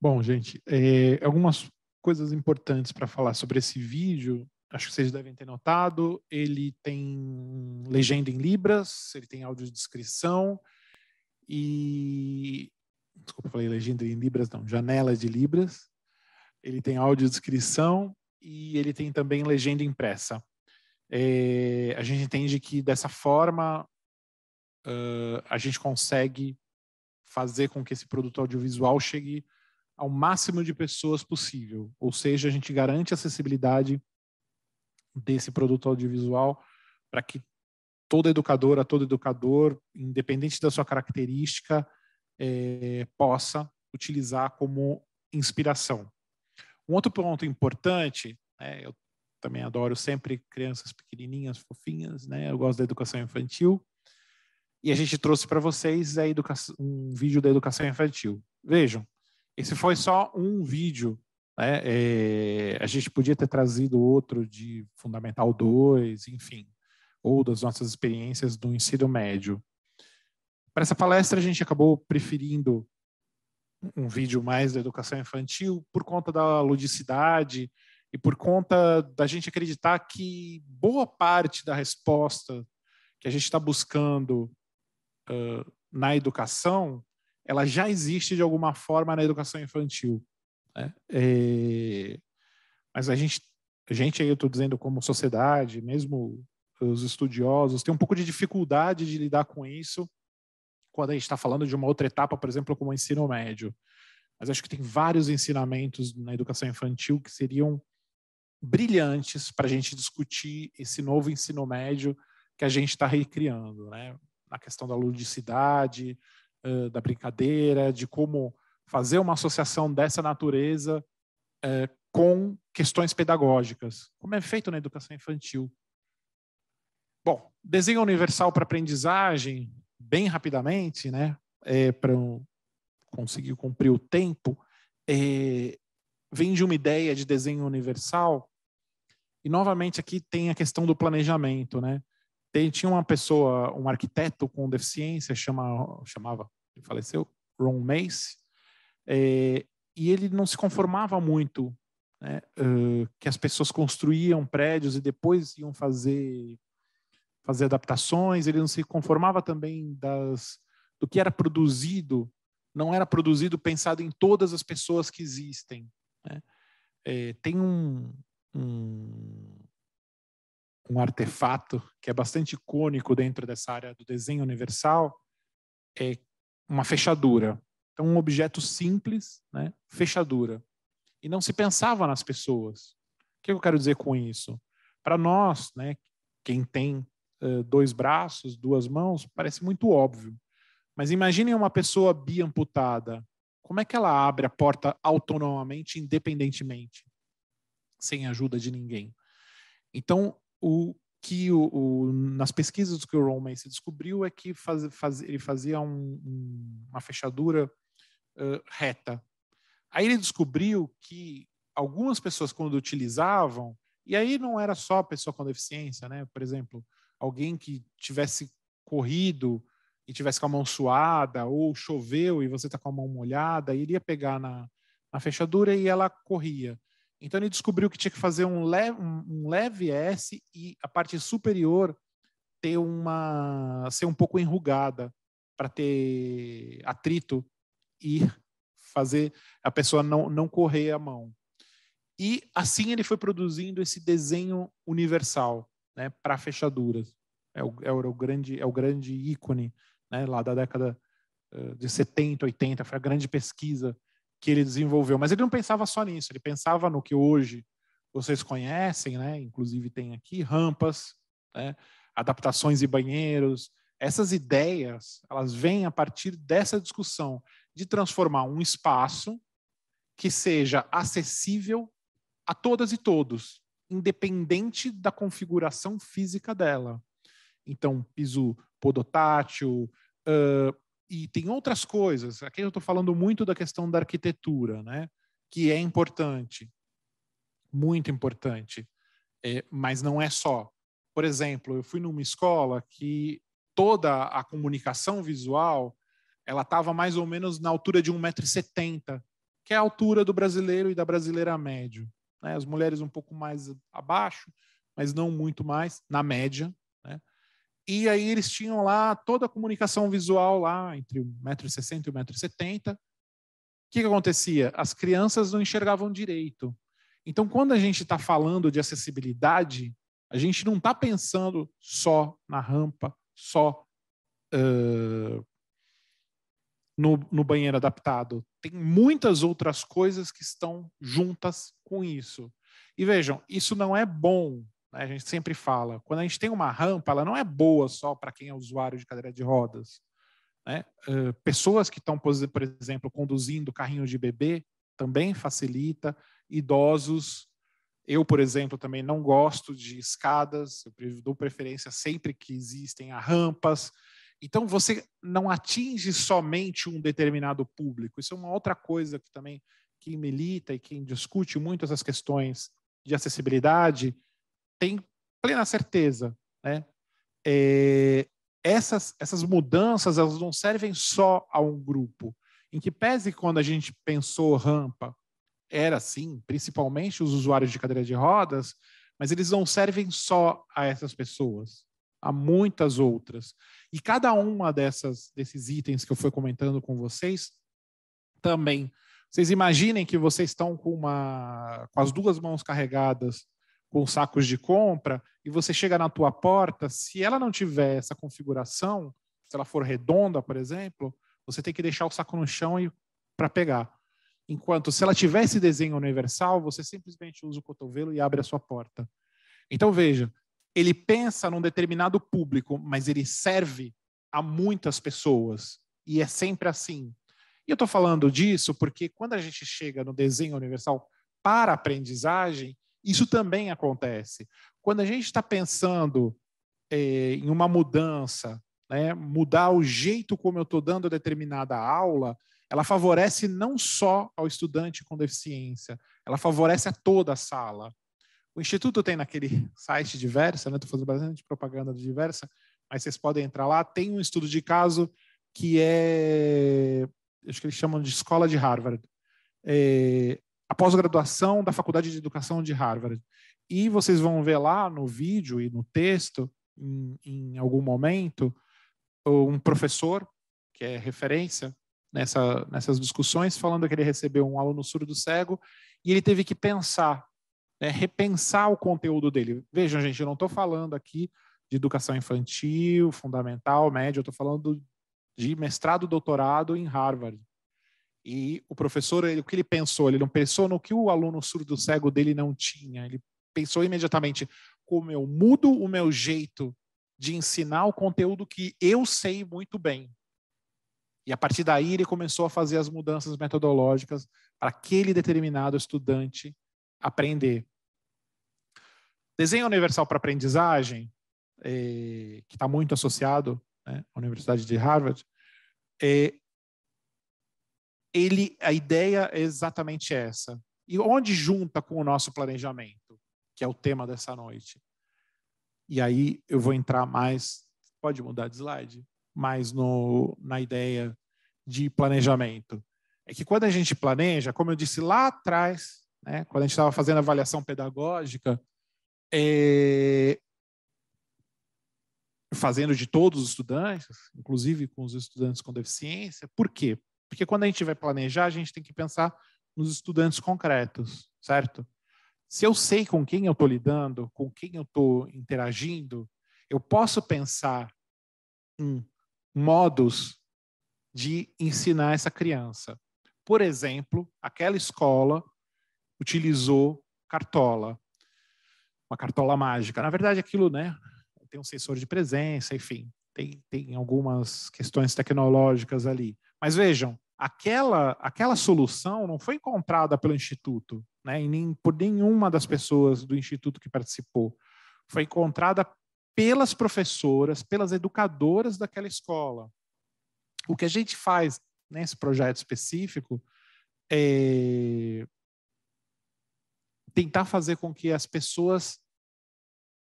Bom, gente, é, algumas coisas importantes para falar sobre esse vídeo. Acho que vocês devem ter notado. Ele tem legenda em Libras, ele tem audiodescrição, e desculpa, falei legenda em libras, não, janela de libras. Ele tem áudio descrição e ele tem também legenda impressa. É, a gente entende que dessa forma uh, a gente consegue fazer com que esse produto audiovisual chegue ao máximo de pessoas possível, ou seja, a gente garante acessibilidade desse produto audiovisual para que toda educadora, todo educador, independente da sua característica, é, possa utilizar como inspiração. Um outro ponto importante, né, eu também adoro sempre crianças pequenininhas, fofinhas, né? Eu gosto da educação infantil. E a gente trouxe para vocês a educação, um vídeo da educação infantil. Vejam, esse foi só um vídeo. Né? É, a gente podia ter trazido outro de Fundamental 2, enfim ou das nossas experiências do ensino médio. Para essa palestra, a gente acabou preferindo um vídeo mais da educação infantil por conta da ludicidade e por conta da gente acreditar que boa parte da resposta que a gente está buscando uh, na educação, ela já existe de alguma forma na educação infantil. Né? mas a gente, a gente aí eu estou dizendo como sociedade, mesmo os estudiosos têm um pouco de dificuldade de lidar com isso quando a gente está falando de uma outra etapa, por exemplo, como o ensino médio. Mas acho que tem vários ensinamentos na educação infantil que seriam brilhantes para a gente discutir esse novo ensino médio que a gente está recriando, né? Na questão da ludicidade, da brincadeira, de como fazer uma associação dessa natureza com questões pedagógicas, como é feito na educação infantil. Bom, desenho universal para aprendizagem, bem rapidamente, né? É, para conseguir cumprir o tempo, é, vem de uma ideia de desenho universal. E novamente aqui tem a questão do planejamento, né? Tem, tinha uma pessoa, um arquiteto com deficiência, chama, chamava, ele faleceu, Ron Mace, é, e ele não se conformava muito né, uh, que as pessoas construíam prédios e depois iam fazer fazer adaptações, ele não se conformava também das, do que era produzido, não era produzido pensado em todas as pessoas que existem. Né? É, tem um, um, um, artefato que é bastante icônico dentro dessa área do desenho universal, é uma fechadura. Então, um objeto simples, né? fechadura. E não se pensava nas pessoas. O que eu quero dizer com isso? Para nós, né, quem tem eh, dois braços, duas mãos, parece muito óbvio. Mas imaginem uma pessoa biamputada. Como é que ela abre a porta autonomamente, independentemente, sem ajuda de ninguém? Então, o que o, o, nas pesquisas que o Roman se descobriu é que faz, faz, ele fazia um, um, uma fechadura uh, reta. Aí ele descobriu que algumas pessoas quando utilizavam e aí não era só pessoa com deficiência, né? Por exemplo, alguém que tivesse corrido e tivesse com a mão suada, ou choveu e você está com a mão molhada, ele ia pegar na, na fechadura e ela corria. Então ele descobriu que tinha que fazer um, le um, um leve S e a parte superior ter uma ser um pouco enrugada para ter atrito e fazer a pessoa não, não correr a mão. E assim ele foi produzindo esse desenho universal né, para fechaduras. É o, é, o grande, é o grande ícone né, lá da década de 70, 80, foi a grande pesquisa que ele desenvolveu. Mas ele não pensava só nisso, ele pensava no que hoje vocês conhecem, né? inclusive tem aqui rampas, né? adaptações e banheiros. Essas ideias, elas vêm a partir dessa discussão de transformar um espaço que seja acessível a todas e todos, independente da configuração física dela. Então, piso podotátil, uh, e tem outras coisas. Aqui eu estou falando muito da questão da arquitetura, né? que é importante, muito importante, é, mas não é só. Por exemplo, eu fui numa escola que toda a comunicação visual ela estava mais ou menos na altura de 1,70m, que é a altura do brasileiro e da brasileira médio né? as mulheres um pouco mais abaixo, mas não muito mais, na média. Né? E aí eles tinham lá toda a comunicação visual lá entre 1,60m e 1,70m. O que, que acontecia? As crianças não enxergavam direito. Então, quando a gente está falando de acessibilidade, a gente não está pensando só na rampa, só uh, no, no banheiro adaptado tem muitas outras coisas que estão juntas com isso. E vejam, isso não é bom. Né? A gente sempre fala, quando a gente tem uma rampa, ela não é boa só para quem é usuário de cadeira de rodas. Né? Uh, pessoas que estão, por exemplo, conduzindo carrinhos de bebê também facilita. Idosos, eu, por exemplo, também não gosto de escadas, eu dou preferência sempre que existem a rampas. Então você não atinge somente um determinado público. Isso é uma outra coisa que também quem milita e quem discute muito essas questões de acessibilidade tem plena certeza, né? É, essas essas mudanças elas não servem só a um grupo. Em que pese quando a gente pensou rampa era assim, principalmente os usuários de cadeira de rodas, mas eles não servem só a essas pessoas a muitas outras. E cada uma dessas desses itens que eu fui comentando com vocês também. Vocês imaginem que vocês estão com uma com as duas mãos carregadas com sacos de compra e você chega na tua porta, se ela não tiver essa configuração, se ela for redonda, por exemplo, você tem que deixar o saco no chão e para pegar. Enquanto se ela tiver esse desenho universal, você simplesmente usa o cotovelo e abre a sua porta. Então veja, ele pensa num determinado público, mas ele serve a muitas pessoas. E é sempre assim. E eu estou falando disso porque quando a gente chega no desenho universal para aprendizagem, isso também acontece. Quando a gente está pensando é, em uma mudança, né, mudar o jeito como eu estou dando determinada aula, ela favorece não só ao estudante com deficiência, ela favorece a toda a sala. O Instituto tem naquele site Diversa, né? Estou fazendo bastante propaganda do Diversa, mas vocês podem entrar lá. Tem um estudo de caso que é, acho que eles chamam de Escola de Harvard. É, a pós-graduação da Faculdade de Educação de Harvard. E vocês vão ver lá no vídeo e no texto, em, em algum momento, um professor, que é referência nessa, nessas discussões, falando que ele recebeu um aluno surdo cego e ele teve que pensar né, repensar o conteúdo dele. Vejam, gente, eu não estou falando aqui de educação infantil, fundamental, média, eu estou falando de mestrado, doutorado em Harvard. E o professor, ele, o que ele pensou? Ele não pensou no que o aluno surdo cego dele não tinha. Ele pensou imediatamente como eu mudo o meu jeito de ensinar o conteúdo que eu sei muito bem. E a partir daí ele começou a fazer as mudanças metodológicas para aquele determinado estudante aprender. Desenho universal para aprendizagem, é, que está muito associado né, à Universidade de Harvard, é, ele, a ideia é exatamente essa. E onde junta com o nosso planejamento, que é o tema dessa noite? E aí eu vou entrar mais, pode mudar de slide, mais no, na ideia de planejamento. É que quando a gente planeja, como eu disse lá atrás, né, quando a gente estava fazendo avaliação pedagógica, é, fazendo de todos os estudantes, inclusive com os estudantes com deficiência. Por quê? Porque quando a gente vai planejar, a gente tem que pensar nos estudantes concretos, certo? Se eu sei com quem eu estou lidando, com quem eu estou interagindo, eu posso pensar em modos de ensinar essa criança. Por exemplo, aquela escola utilizou cartola uma cartola mágica. Na verdade, aquilo né, tem um sensor de presença, enfim, tem, tem algumas questões tecnológicas ali. Mas vejam, aquela, aquela solução não foi encontrada pelo Instituto, né, e nem por nenhuma das pessoas do Instituto que participou. Foi encontrada pelas professoras, pelas educadoras daquela escola. O que a gente faz nesse projeto específico é tentar fazer com que as pessoas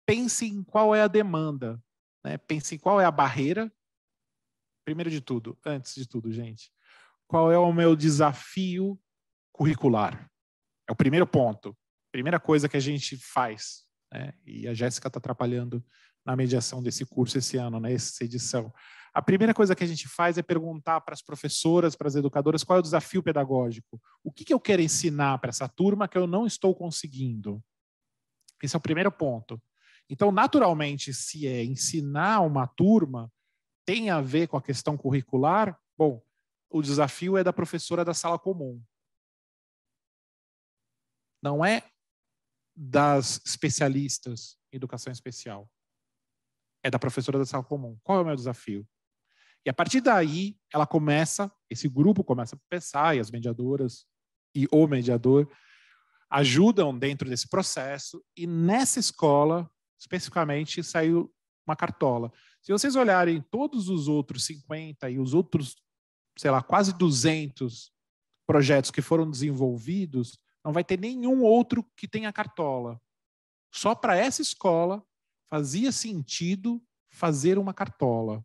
pense em qual é a demanda, né? pense em qual é a barreira. Primeiro de tudo, antes de tudo, gente, qual é o meu desafio curricular? É o primeiro ponto, primeira coisa que a gente faz. Né? E a Jéssica está atrapalhando na mediação desse curso esse ano, nessa né? edição. A primeira coisa que a gente faz é perguntar para as professoras, para as educadoras, qual é o desafio pedagógico? O que, que eu quero ensinar para essa turma que eu não estou conseguindo? Esse é o primeiro ponto. Então, naturalmente, se é ensinar uma turma tem a ver com a questão curricular, bom, o desafio é da professora da sala comum. Não é das especialistas em educação especial. É da professora da sala comum. Qual é o meu desafio? E a partir daí, ela começa, esse grupo começa a pensar, e as mediadoras e o mediador ajudam dentro desse processo, e nessa escola especificamente saiu uma cartola. Se vocês olharem todos os outros 50 e os outros, sei lá, quase 200 projetos que foram desenvolvidos, não vai ter nenhum outro que tenha cartola. Só para essa escola fazia sentido fazer uma cartola.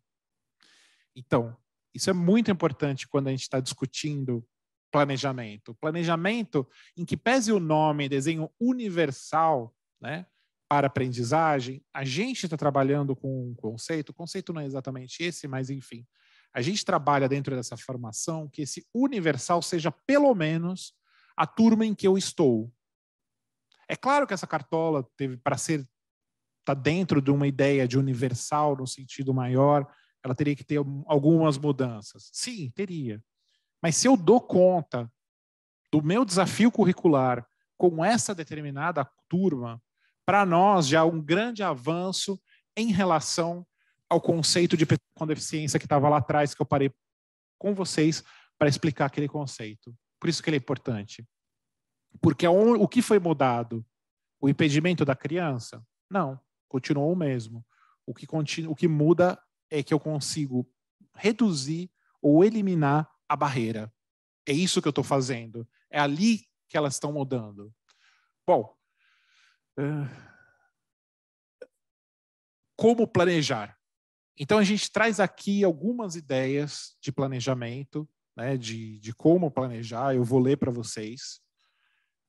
Então, isso é muito importante quando a gente está discutindo planejamento. Planejamento, em que pese o nome desenho universal, né? para aprendizagem, a gente está trabalhando com um conceito, o conceito não é exatamente esse, mas enfim, a gente trabalha dentro dessa formação que esse universal seja pelo menos a turma em que eu estou. É claro que essa cartola teve para ser tá dentro de uma ideia de universal no sentido maior, ela teria que ter algumas mudanças. Sim, teria. Mas se eu dou conta do meu desafio curricular com essa determinada turma, para nós, já é um grande avanço em relação ao conceito de pessoa com deficiência que estava lá atrás, que eu parei com vocês para explicar aquele conceito. Por isso que ele é importante. Porque o que foi mudado? O impedimento da criança? Não, continuou o mesmo. O que, o que muda é que eu consigo reduzir ou eliminar a barreira. É isso que eu estou fazendo. É ali que elas estão mudando. Bom, como planejar. Então, a gente traz aqui algumas ideias de planejamento, né, de, de como planejar. Eu vou ler para vocês.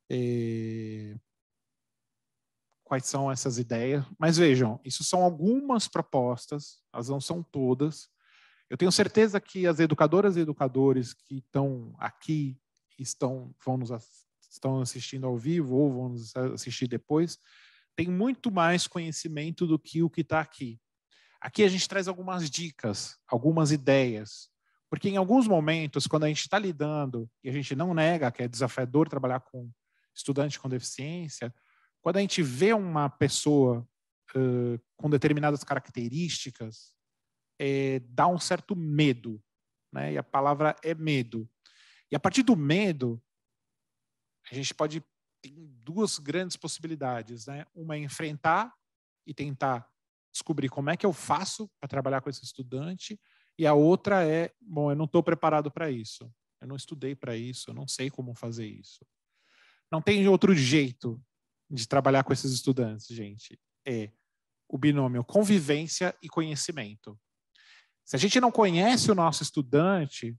E... Eh, quais são essas ideias? Mas vejam, isso são algumas propostas, elas não são todas. Eu tenho certeza que as educadoras e educadores que estão aqui estão vão nos estão assistindo ao vivo ou vão assistir depois, tem muito mais conhecimento do que o que está aqui. Aqui a gente traz algumas dicas, algumas ideias, porque em alguns momentos, quando a gente está lidando, e a gente não nega que é desafiador trabalhar com estudante com deficiência, quando a gente vê uma pessoa uh, com determinadas características, é, dá um certo medo, né? e a palavra é medo. E a partir do medo, a gente pode ter duas grandes possibilidades, né? Uma é enfrentar e tentar descobrir como é que eu faço para trabalhar com esse estudante, e a outra é, bom, eu não estou preparado para isso, eu não estudei para isso, eu não sei como fazer isso. Não tem outro jeito de trabalhar com esses estudantes, gente. É o binômio convivência e conhecimento. Se a gente não conhece o nosso estudante,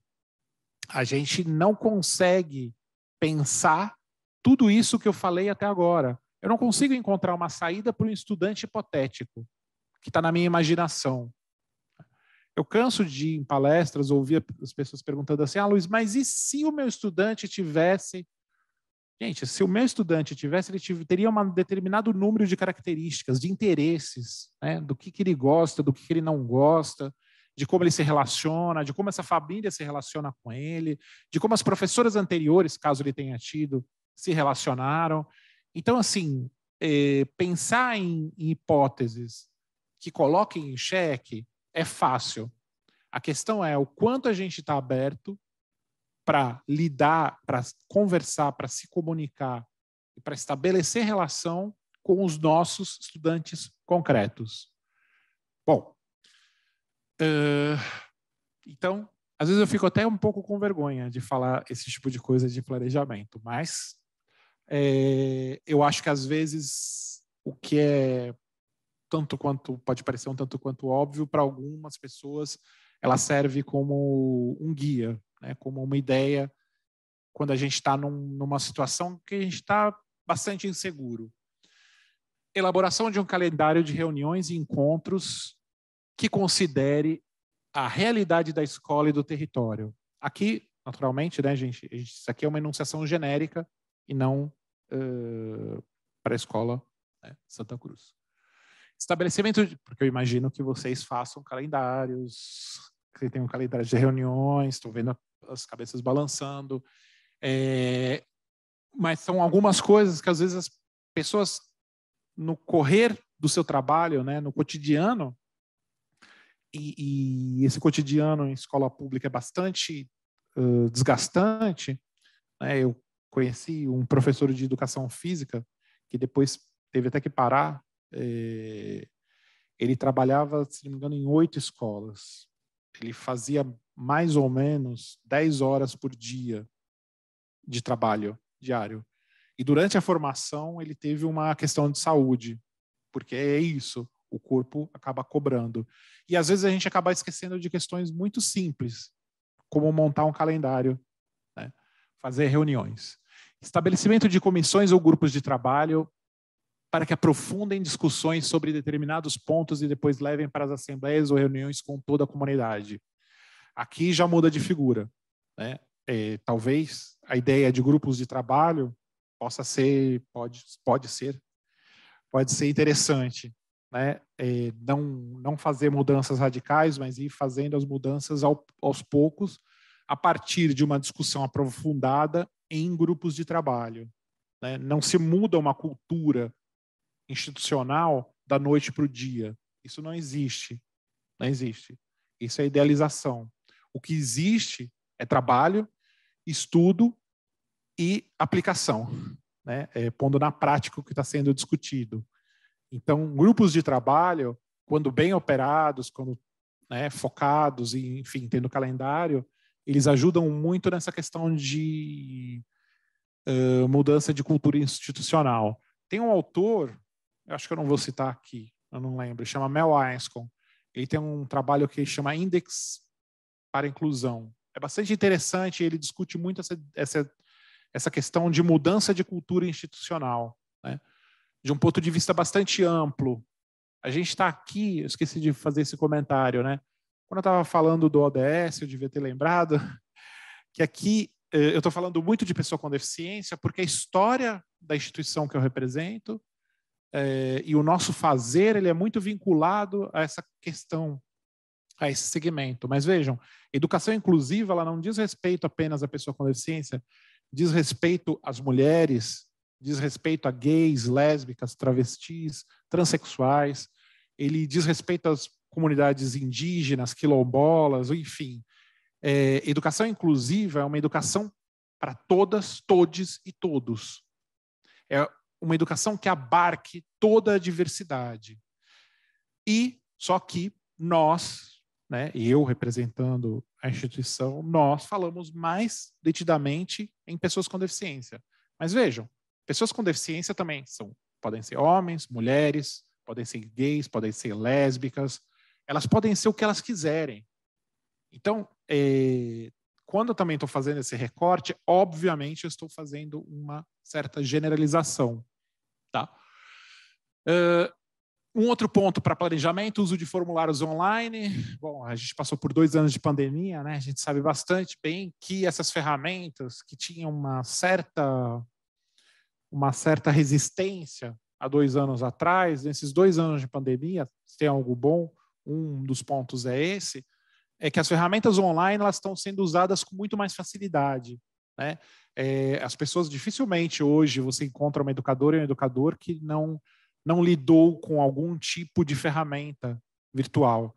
a gente não consegue pensar tudo isso que eu falei até agora. Eu não consigo encontrar uma saída para um estudante hipotético, que está na minha imaginação. Eu canso de ir em palestras ouvir as pessoas perguntando assim: ah, Luiz, mas e se o meu estudante tivesse. Gente, se o meu estudante tivesse, ele tivesse, teria um determinado número de características, de interesses, né? do que, que ele gosta, do que, que ele não gosta, de como ele se relaciona, de como essa família se relaciona com ele, de como as professoras anteriores, caso ele tenha tido, se relacionaram. Então, assim, é, pensar em, em hipóteses que coloquem em xeque é fácil. A questão é o quanto a gente está aberto para lidar, para conversar, para se comunicar e para estabelecer relação com os nossos estudantes concretos. Bom, uh, então, às vezes eu fico até um pouco com vergonha de falar esse tipo de coisa de planejamento, mas é, eu acho que às vezes o que é tanto quanto pode parecer um tanto quanto óbvio para algumas pessoas, ela serve como um guia, né? Como uma ideia quando a gente está num, numa situação que a gente está bastante inseguro. Elaboração de um calendário de reuniões e encontros que considere a realidade da escola e do território. Aqui, naturalmente, né, gente? Isso aqui é uma enunciação genérica e não uh, eh, para a escola né, Santa Cruz. Estabelecimento, de, porque eu imagino que vocês façam calendários, que tenham um calendário de reuniões, estou vendo as cabeças balançando, é, mas são algumas coisas que às vezes as pessoas no correr do seu trabalho, né, no cotidiano, e, e esse cotidiano em escola pública é bastante uh, desgastante. Né, eu conheci um professor de educação física que depois teve até que parar. É, ele trabalhava, se não me engano, em oito escolas. Ele fazia mais ou menos dez horas por dia de trabalho diário. E durante a formação, ele teve uma questão de saúde, porque é isso, o corpo acaba cobrando. E às vezes a gente acaba esquecendo de questões muito simples, como montar um calendário, né? fazer reuniões. Estabelecimento de comissões ou grupos de trabalho para que aprofundem discussões sobre determinados pontos e depois levem para as assembleias ou reuniões com toda a comunidade. Aqui já muda de figura. Né? É, talvez a ideia de grupos de trabalho possa ser, pode, pode ser, pode ser interessante, né? É, não, não fazer mudanças radicais, mas ir fazendo as mudanças ao, aos poucos, a partir de uma discussão aprofundada em grupos de trabalho. Né? Não se muda uma cultura institucional da noite para o dia. Isso não existe. Não existe. Isso é idealização. O que existe é trabalho, estudo e aplicação, né? É, pondo na prática o que está sendo discutido. Então, grupos de trabalho, quando bem operados, quando né, focados e, enfim, tendo calendário, eles ajudam muito nessa questão de uh, mudança de cultura institucional. Tem um autor, eu acho que eu não vou citar aqui, eu não lembro, chama Mel Ainscom. Ele tem um trabalho que chama Index para Inclusão. É bastante interessante, ele discute muito essa, essa, essa questão de mudança de cultura institucional, né? de um ponto de vista bastante amplo. A gente está aqui, eu esqueci de fazer esse comentário, né? Quando eu estava falando do ODS, eu devia ter lembrado que aqui eh, eu estou falando muito de pessoa com deficiência, porque a história da instituição que eu represento é, e o nosso fazer ele é muito vinculado a essa questão, a esse segmento. Mas vejam, educação inclusiva ela não diz respeito apenas à pessoa com deficiência, diz respeito às mulheres, diz respeito a gays, lésbicas, travestis, transexuais, ele diz respeito às comunidades indígenas, quilombolas, enfim. É, educação inclusiva é uma educação para todas, todes e todos. É uma educação que abarque toda a diversidade. E só que nós, né, eu representando a instituição, nós falamos mais detidamente em pessoas com deficiência. Mas vejam, pessoas com deficiência também são podem ser homens, mulheres, podem ser gays, podem ser lésbicas, elas podem ser o que elas quiserem. Então, é, quando eu também estou fazendo esse recorte, obviamente eu estou fazendo uma certa generalização. Tá? Uh, um outro ponto para planejamento, uso de formulários online. Bom, a gente passou por dois anos de pandemia, né? A gente sabe bastante bem que essas ferramentas que tinham uma certa uma certa resistência há dois anos atrás, nesses dois anos de pandemia, se tem algo bom, um dos pontos é esse, é que as ferramentas online elas estão sendo usadas com muito mais facilidade. Né? É, as pessoas dificilmente hoje você encontra uma educadora e um educador que não, não lidou com algum tipo de ferramenta virtual.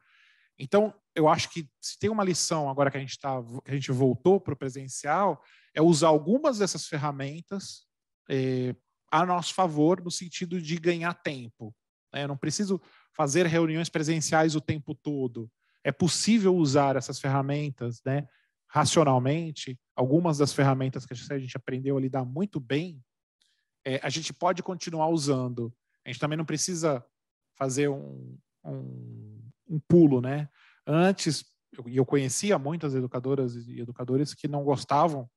Então, eu acho que se tem uma lição agora que a gente, tá, que a gente voltou para o presencial, é usar algumas dessas ferramentas é, a nosso favor, no sentido de ganhar tempo. Né? Eu não preciso fazer reuniões presenciais o tempo todo. É possível usar essas ferramentas, né? Racionalmente, algumas das ferramentas que a gente aprendeu a lidar muito bem, é, a gente pode continuar usando. A gente também não precisa fazer um, um, um pulo, né? Antes, eu, eu conhecia muitas educadoras e educadores que não gostavam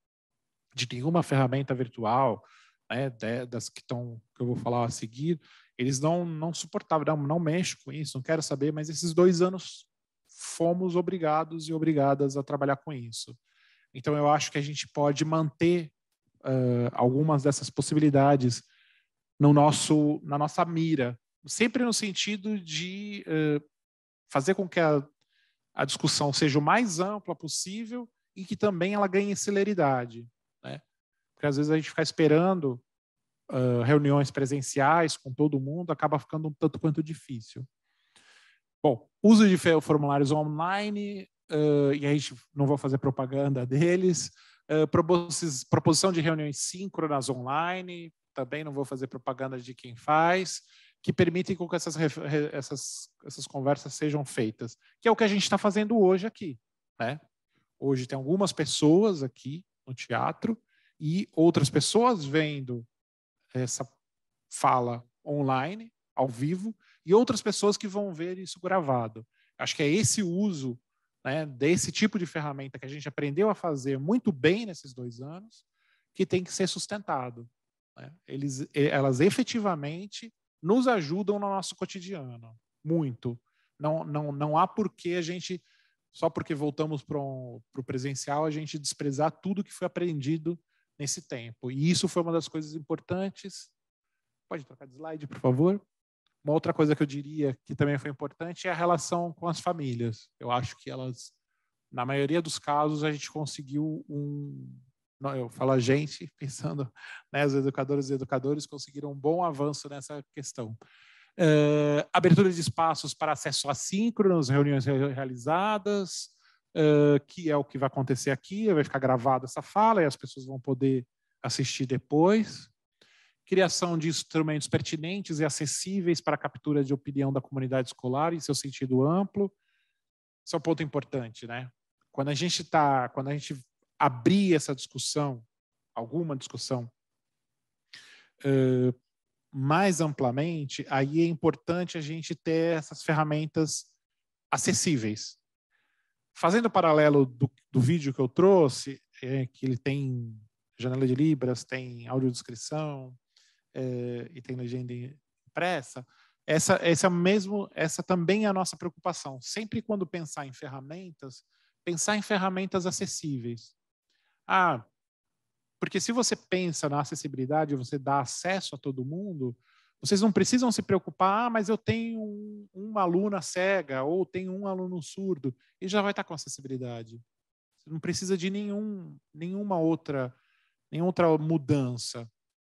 de nenhuma ferramenta virtual, né, das que estão que eu vou falar a seguir, eles não, não suportavam, não, não com isso, não quero saber, mas esses dois anos fomos obrigados e obrigadas a trabalhar com isso. Então, eu acho que a gente pode manter uh, algumas dessas possibilidades no nosso, na nossa mira, sempre no sentido de uh, fazer com que a, a discussão seja o mais ampla possível e que também ela ganhe celeridade. Né? Porque às vezes a gente fica esperando uh, reuniões presenciais com todo mundo, acaba ficando um tanto quanto difícil. Bom, uso de formulários online, uh, e a gente não vou fazer propaganda deles, uh, ah, propos proposição de reuniões síncronas online, também não vou fazer propaganda de quem faz, que permitem que essas, essas, essas conversas sejam feitas, que é o que a gente está fazendo hoje aqui. Né? Hoje tem algumas pessoas aqui no teatro e outras pessoas vendo essa fala online, ao vivo, e outras pessoas que vão ver isso gravado. Acho que é esse uso né, desse tipo de ferramenta que a gente aprendeu a fazer muito bem nesses dois anos, que tem que ser sustentado. Né? Eles, elas efetivamente nos ajudam no nosso cotidiano, muito. Não, não, não há por que a gente, só porque voltamos para o presencial, a gente desprezar tudo que foi aprendido nesse tempo. E isso foi uma das coisas importantes. Pode trocar de slide, por favor? Uma outra coisa que eu diria que também foi importante é a relação com as famílias. Eu acho que elas, na maioria dos casos, a gente conseguiu um. Não, eu falo a gente, pensando, né, os educadores e educadores conseguiram um bom avanço nessa questão. Uh, abertura de espaços para acesso assíncrono nas reuniões realizadas, que é o que vai acontecer aqui, vai ficar gravada essa fala e as pessoas vão poder assistir depois. Criação de instrumentos pertinentes e acessíveis para a captura de opinião da comunidade escolar em seu sentido amplo. Esse é um ponto importante, né? Quando a gente está, quando a gente abrir essa discussão, alguma discussão uh, mais amplamente, aí é importante a gente ter essas ferramentas acessíveis fazendo o paralelo do, do vídeo que eu trouxe, é, que ele tem janela de libras, tem audiodescrição é, e tem legenda impressa, essa, essa, é mesmo, essa também é a nossa preocupação. Sempre quando pensar em ferramentas, pensar em ferramentas acessíveis. Ah, porque se você pensa na acessibilidade, você dá acesso a todo mundo, vocês não precisam se preocupar, ah, mas eu tenho um, uma aluna cega ou tenho um aluno surdo, e já vai estar com acessibilidade. Você não precisa de nenhum, nenhuma outra nenhuma outra mudança.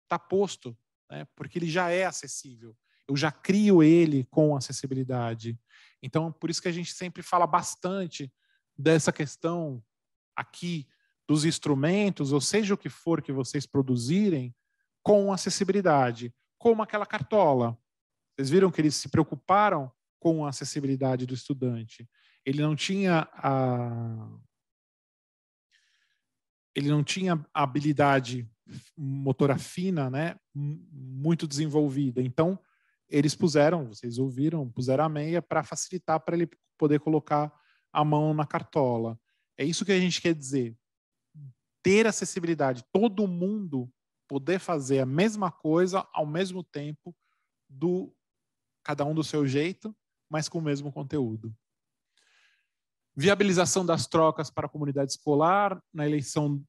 Está posto, né? porque ele já é acessível. Eu já crio ele com acessibilidade. Então, por isso que a gente sempre fala bastante dessa questão aqui dos instrumentos, ou seja o que for que vocês produzirem, com acessibilidade como aquela cartola. Vocês viram que eles se preocuparam com a acessibilidade do estudante. Ele não tinha a ele não tinha habilidade motora fina, né, muito desenvolvida. Então, eles puseram, vocês ouviram, puseram a meia para facilitar para ele poder colocar a mão na cartola. É isso que a gente quer dizer. Ter acessibilidade, todo mundo poder fazer a mesma coisa ao mesmo tempo do cada um do seu jeito, mas com o mesmo conteúdo. Viabilização das trocas para a comunidade escolar na eleição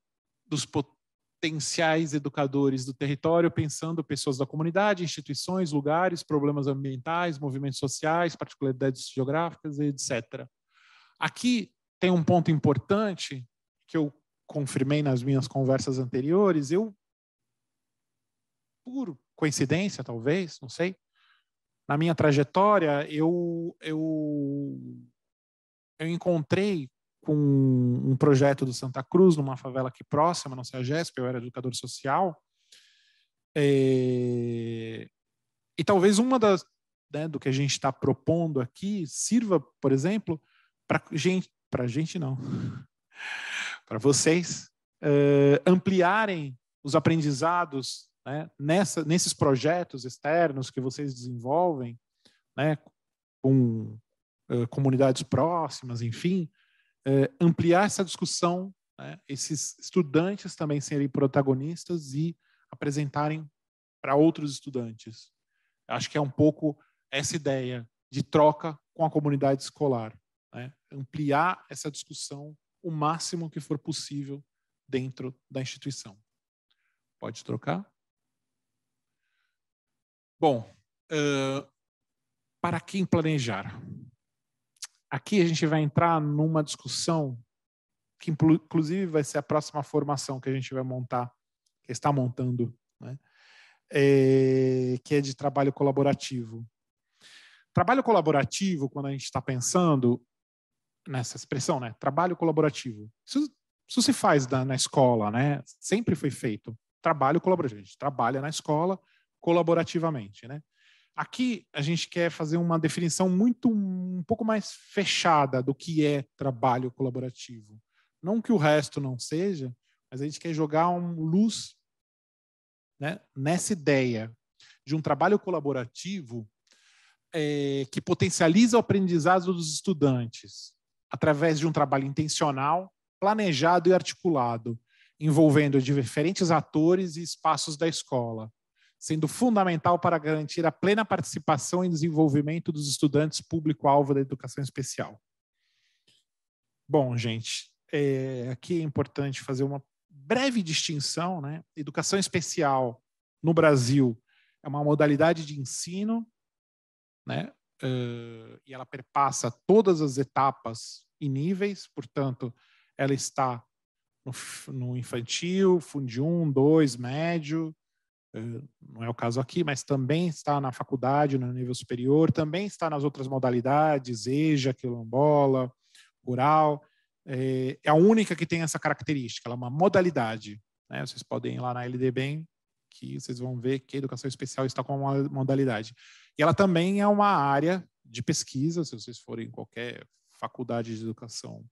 dos potenciais educadores do território, pensando pessoas da comunidade, instituições, lugares, problemas ambientais, movimentos sociais, particularidades geográficas, etc. Aqui tem um ponto importante que eu confirmei nas minhas conversas anteriores. Eu por coincidência, talvez, não sei, na minha trajetória, eu, eu, eu encontrei com um projeto do Santa Cruz, numa favela aqui próxima, não sei a Jéssica eu era educador social. E, eh, e talvez uma das, né, do que a gente está propondo aqui sirva, por exemplo, para gente, para gente não, para vocês eh, ampliarem os aprendizados né, nessa, nesses projetos externos que vocês desenvolvem, né, com uh, comunidades próximas, enfim, uh, ampliar essa discussão, né, esses estudantes também serem protagonistas e apresentarem para outros estudantes. Acho que é um pouco essa ideia de troca com a comunidade escolar, né, ampliar essa discussão o máximo que for possível dentro da instituição. Pode trocar? Bom, uh, para quem planejar? Aqui a gente vai entrar numa discussão que, inclusive, vai ser a próxima formação que a gente vai montar, que está montando, né? é, que é de trabalho colaborativo. Trabalho colaborativo, quando a gente está pensando nessa expressão, né? Trabalho colaborativo. Isso, isso se faz na, na escola, né? Sempre foi feito. Trabalho colaborativo. A gente trabalha na escola, colaborativamente, né? Aqui a gente quer fazer uma definição muito um pouco mais fechada do que é trabalho colaborativo. Não que o resto não seja, mas a gente quer jogar um luz né, nessa ideia de um trabalho colaborativo é, que potencializa o aprendizado dos estudantes através de um trabalho intencional, planejado e articulado, envolvendo diferentes atores e espaços da escola sendo fundamental para garantir a plena participação e desenvolvimento dos estudantes público-alvo da educação especial. Bom, gente, é, aqui é importante fazer uma breve distinção, né? Educação especial no Brasil é uma modalidade de ensino, né? Uh, e ela perpassa todas as etapas e níveis, portanto, ela está no, no infantil, fundo 1, 2, médio, eh, não é o caso aqui, mas também está na faculdade, no nível superior, também está nas outras modalidades, EJA, quilombola, rural. Eh, é a única que tem essa característica, ela é uma modalidade. Né? Vocês podem ir lá na LDBEM, que vocês vão ver que a educação especial está com uma modalidade. E ela também é uma área de pesquisa, se vocês forem em qualquer faculdade de educação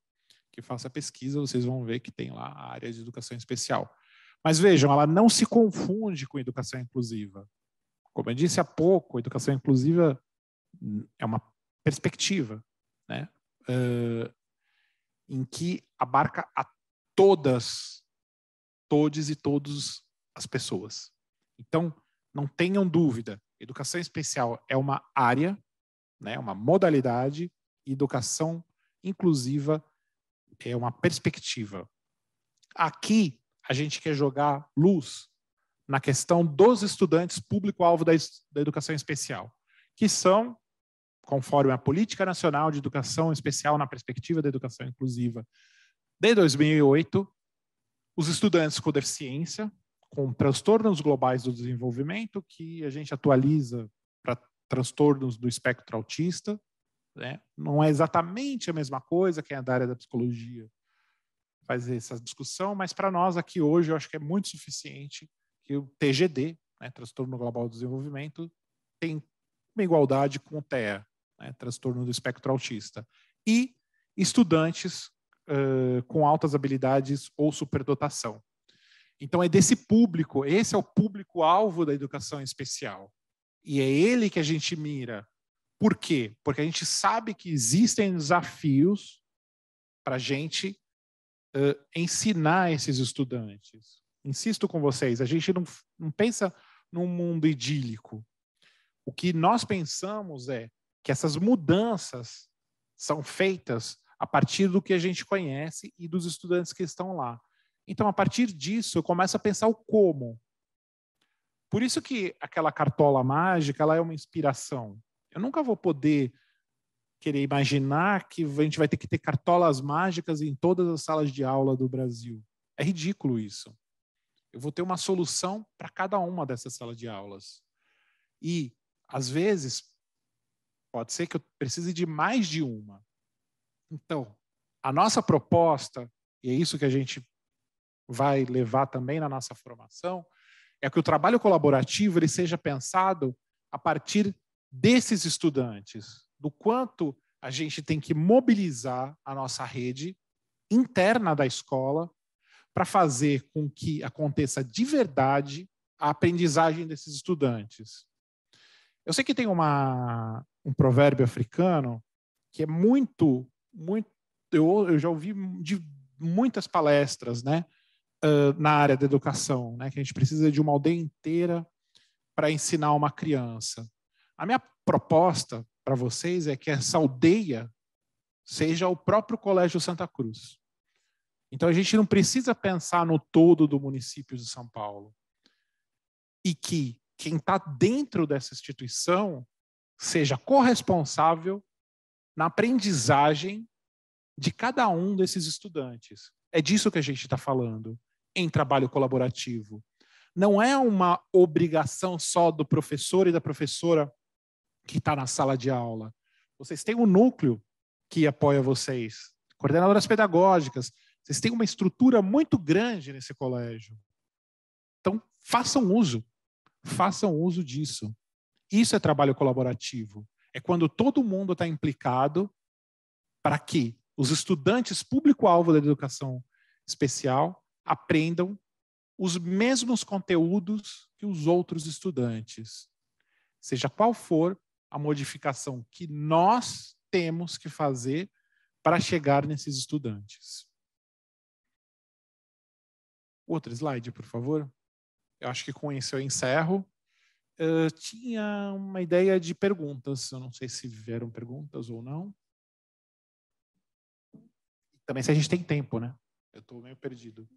que faça pesquisa, vocês vão ver que tem lá a área de educação especial. Mas vejam, ela não se confunde com educação inclusiva. Como eu disse há pouco, educação inclusiva é uma perspectiva, né? Uh, em que abarca a todas, todos e todos as pessoas. Então, não tenham dúvida, educação especial é uma área, né, é uma modalidade, e educação inclusiva é uma perspectiva. Aqui a gente quer jogar luz na questão dos estudantes público-alvo da, educação especial, que são, conforme a Política Nacional de Educação Especial na Perspectiva da Educação Inclusiva de 2008, os estudantes com deficiência, com transtornos globais do desenvolvimento, que a gente atualiza para transtornos do espectro autista. Né? Não é exatamente a mesma coisa, quem é da área da psicologia fazer essa discussão, mas para nós aqui hoje eu acho que é muito suficiente que o TGD, né, Transtorno Global do Desenvolvimento, tem uma igualdade com o TEA, né, Transtorno do Espectro Autista, e estudantes uh, com altas habilidades ou superdotação. Então é desse público, esse é o público-alvo da educação especial. E é ele que a gente mira. Por quê? Porque a gente sabe que existem desafios para a gente uh, ensinar esses estudantes. Insisto com vocês, a gente não, não pensa num mundo idílico. O que nós pensamos é que essas mudanças são feitas a partir do que a gente conhece e dos estudantes que estão lá. Então, a partir disso, eu começo a pensar o como. Por isso que aquela cartola mágica ela é uma inspiração. Eu nunca vou poder querer imaginar que a gente vai ter que ter cartolas mágicas em todas as salas de aula do Brasil. É ridículo isso. Eu vou ter uma solução para cada uma dessas salas de aulas. E, às vezes, pode ser que eu precise de mais de uma. Então, a nossa proposta, e é isso que a gente vai levar também na nossa formação, é que o trabalho colaborativo ele seja pensado a partir desses estudantes, do quanto a gente tem que mobilizar a nossa rede interna da escola para fazer com que aconteça de verdade a aprendizagem desses estudantes. Eu sei que tem uma, um provérbio africano que é muito, muito. Eu, eu já ouvi de muitas palestras, né, uh, na área da educação, né, que a gente precisa de uma aldeia inteira para ensinar uma criança. A minha proposta para vocês é que essa aldeia seja o próprio Colégio Santa Cruz. Então a gente não precisa pensar no todo do município de São Paulo. E que quem está dentro dessa instituição seja corresponsável na aprendizagem de cada um desses estudantes. É disso que a gente está falando em trabalho colaborativo. Não é uma obrigação só do professor e da professora que está na sala de aula. Vocês têm um núcleo que apoia vocês, coordenadoras pedagógicas. Vocês têm uma estrutura muito grande nesse colégio. Então, façam uso. Façam uso disso. Isso é trabalho colaborativo. É quando todo mundo está implicado para que os estudantes público-alvo da educação especial aprendam os mesmos conteúdos que os outros estudantes. Seja qual for a modificação que nós temos que fazer para chegar nesses estudantes. Outro slide, por favor. Eu acho que com isso eu encerro. Eu tinha uma ideia de perguntas. Eu não sei se vieram perguntas ou não. Também se a gente tem tempo, né? Eu estou meio perdido.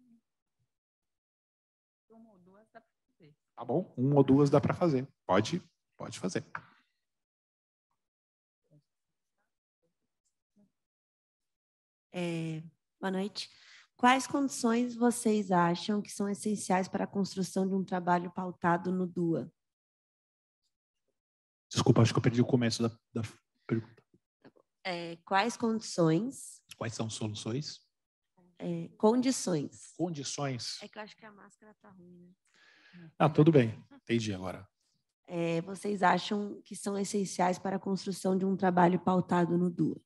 Uma ou duas dá para fazer. Tá bom? Uma ou duas dá para fazer. Pode, pode fazer. É, boa noite. Quais condições vocês acham que são essenciais para a construção de um trabalho pautado no DUA? Desculpa, acho que eu perdi o começo da, da pergunta. É, quais condições? Quais são soluções? É, condições. Condições. É que eu acho que a máscara tá ruim, né? Ah, tudo bem. Entendi agora. É, vocês acham que são essenciais para a construção de um trabalho pautado no DUA?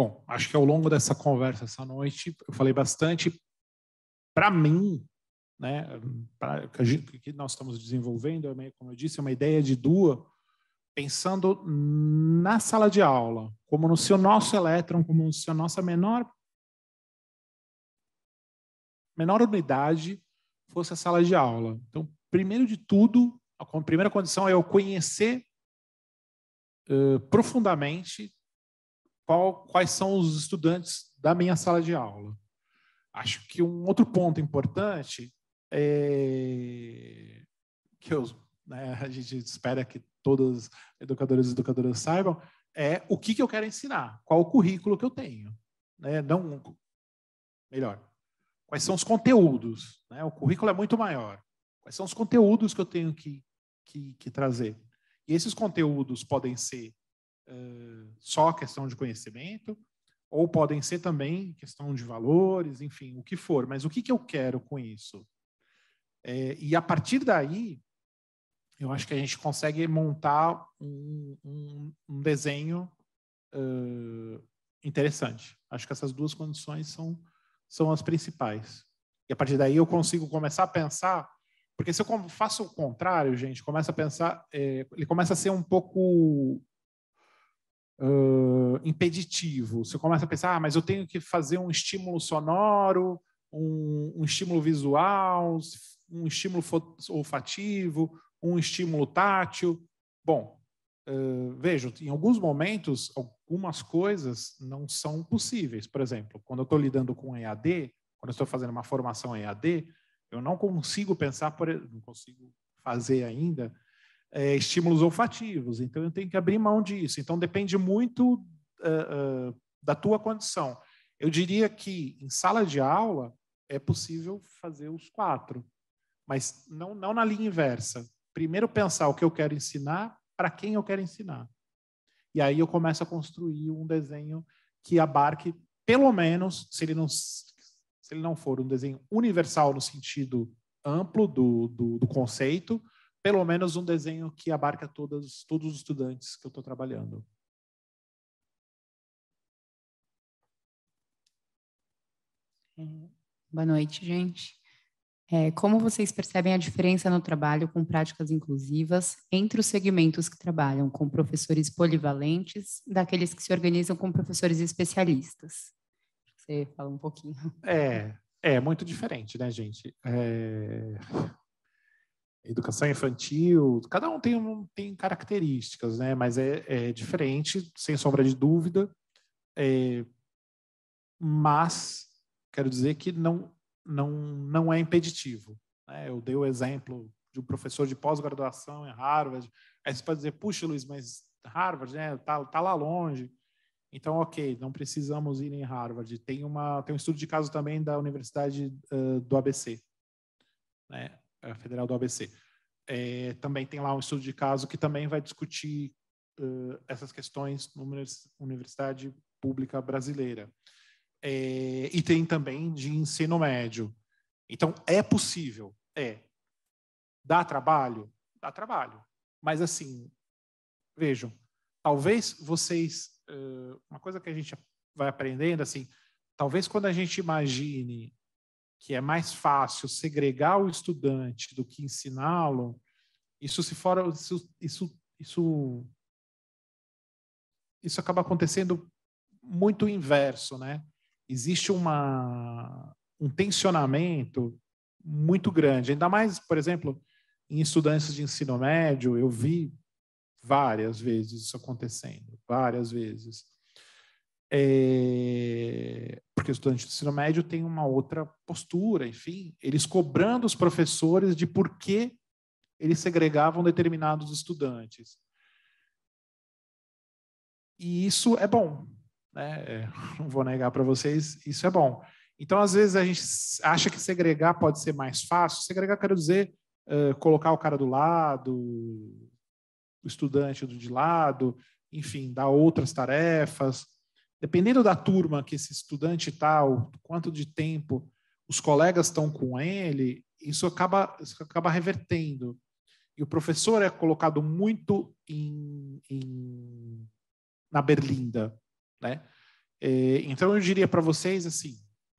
Bom, acho que ao longo dessa conversa essa noite eu falei bastante. Para mim, né, pra, que nós estamos desenvolvendo, é como eu disse, é uma ideia de duo, pensando na sala de aula, como no seu nosso elétron, como no seu nossa menor menor unidade fosse a sala de aula. Então, primeiro de tudo, a primeira condição é eu conhecer uh, profundamente qual, quais são os estudantes da minha sala de aula. Acho que um outro ponto importante é que eu, né, a gente espera que todas as educadoras e educadoras saibam é o que, que eu quero ensinar, qual o currículo que eu tenho. Né? Não, melhor, quais são os conteúdos. Né? O currículo é muito maior. Quais são os conteúdos que eu tenho que, que, que trazer? E esses conteúdos podem ser eh, só questão de conhecimento, ou podem ser também questão de valores, enfim, o que for. Mas o que, que eu quero com isso? É, e a partir daí, eu acho que a gente consegue montar um, um, um desenho uh, interessante. Acho que essas duas condições são, são as principais. E a partir daí eu consigo começar a pensar, porque se eu faço o contrário, gente, começa a pensar, é, ele começa a ser um pouco uh, impeditivo. Você começa a pensar, ah, mas eu tenho que fazer um estímulo sonoro, um, um estímulo visual, um estímulo olfativo, um estímulo tátil. Bom, uh, vejam, em alguns momentos, algumas coisas não são possíveis. Por exemplo, quando eu estou lidando com EAD, quando eu estou fazendo uma formação EAD, eu não consigo pensar, por, não consigo fazer ainda é, estímulos olfativos. Então, eu tenho que abrir mão disso. Então, depende muito uh, uh, da tua condição. Eu diria que em sala de aula é possível fazer os quatro, mas não, não na linha inversa. Primeiro pensar o que eu quero ensinar, para quem eu quero ensinar. E aí eu começo a construir um desenho que abarque, pelo menos, se ele não, se ele não for um desenho universal no sentido amplo do, do, do conceito, pelo menos um desenho que abarca todos todos os estudantes que eu estou trabalhando. É, boa noite, gente. É, como vocês percebem a diferença no trabalho com práticas inclusivas entre os segmentos que trabalham com professores polivalentes daqueles que se organizam com professores especialistas? Você fala um pouquinho. É, é muito diferente, né, gente? É educação infantil, cada um tem, um, tem características, né? Mas é, é diferente, sem sombra de dúvida. É, mas quero dizer que não, não, não é impeditivo. Né? Eu dei o exemplo de um professor de pós-graduação em Harvard. Aí você pode dizer, puxa, Luiz, mas Harvard, né? Tá, tá lá longe. Então, ok, não precisamos ir em Harvard. Tem, uma, tem um estudo de caso também da Universidade uh, do ABC. Né? É, federal do ABC. É, também tem lá um estudo de caso que também vai discutir uh, essas questões na universidade pública brasileira. É, e tem também de ensino médio. Então, é possível, é. Dá trabalho? Dá trabalho. Mas, assim, vejam, talvez vocês. Uh, uma coisa que a gente vai aprendendo, assim, talvez quando a gente imagine que é mais fácil segregar o estudante do que ensiná-lo, isso se fora isso isso isso isso acaba acontecendo muito inverso, né? Existe uma um tensionamento muito grande, ainda mais, por exemplo, em estudantes de ensino médio, eu vi várias vezes isso acontecendo, várias vezes. É, porque o estudante do ensino médio tem uma outra postura, enfim, eles cobrando os professores de por que eles segregavam determinados estudantes. E isso é bom, né? É, não vou negar para vocês, isso é bom. Então, às vezes, a gente acha que segregar pode ser mais fácil. Segregar, quer dizer, uh, colocar o cara do lado, o estudante do de lado, enfim, dar outras tarefas dependendo da turma que esse estudante está, quanto de tempo os colegas estão com ele, isso acaba, isso acaba revertendo. E o professor é colocado muito em, em na berlinda, né? Eh, então eu diria para vocês assim,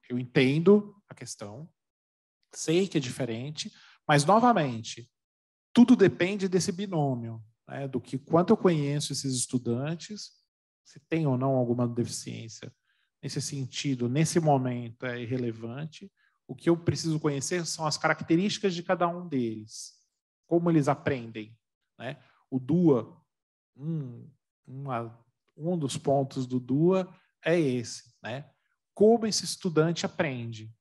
eu entendo a questão, sei que é diferente, mas novamente tudo depende desse binômio, né? do que quanto eu conheço esses estudantes se tem ou não alguma deficiência nesse sentido, nesse momento, é irrelevante. O que eu preciso conhecer são as características de cada um deles, como eles aprendem. Né? O DUA, um, uma, um dos pontos do DUA é esse, né? Como esse estudante aprende.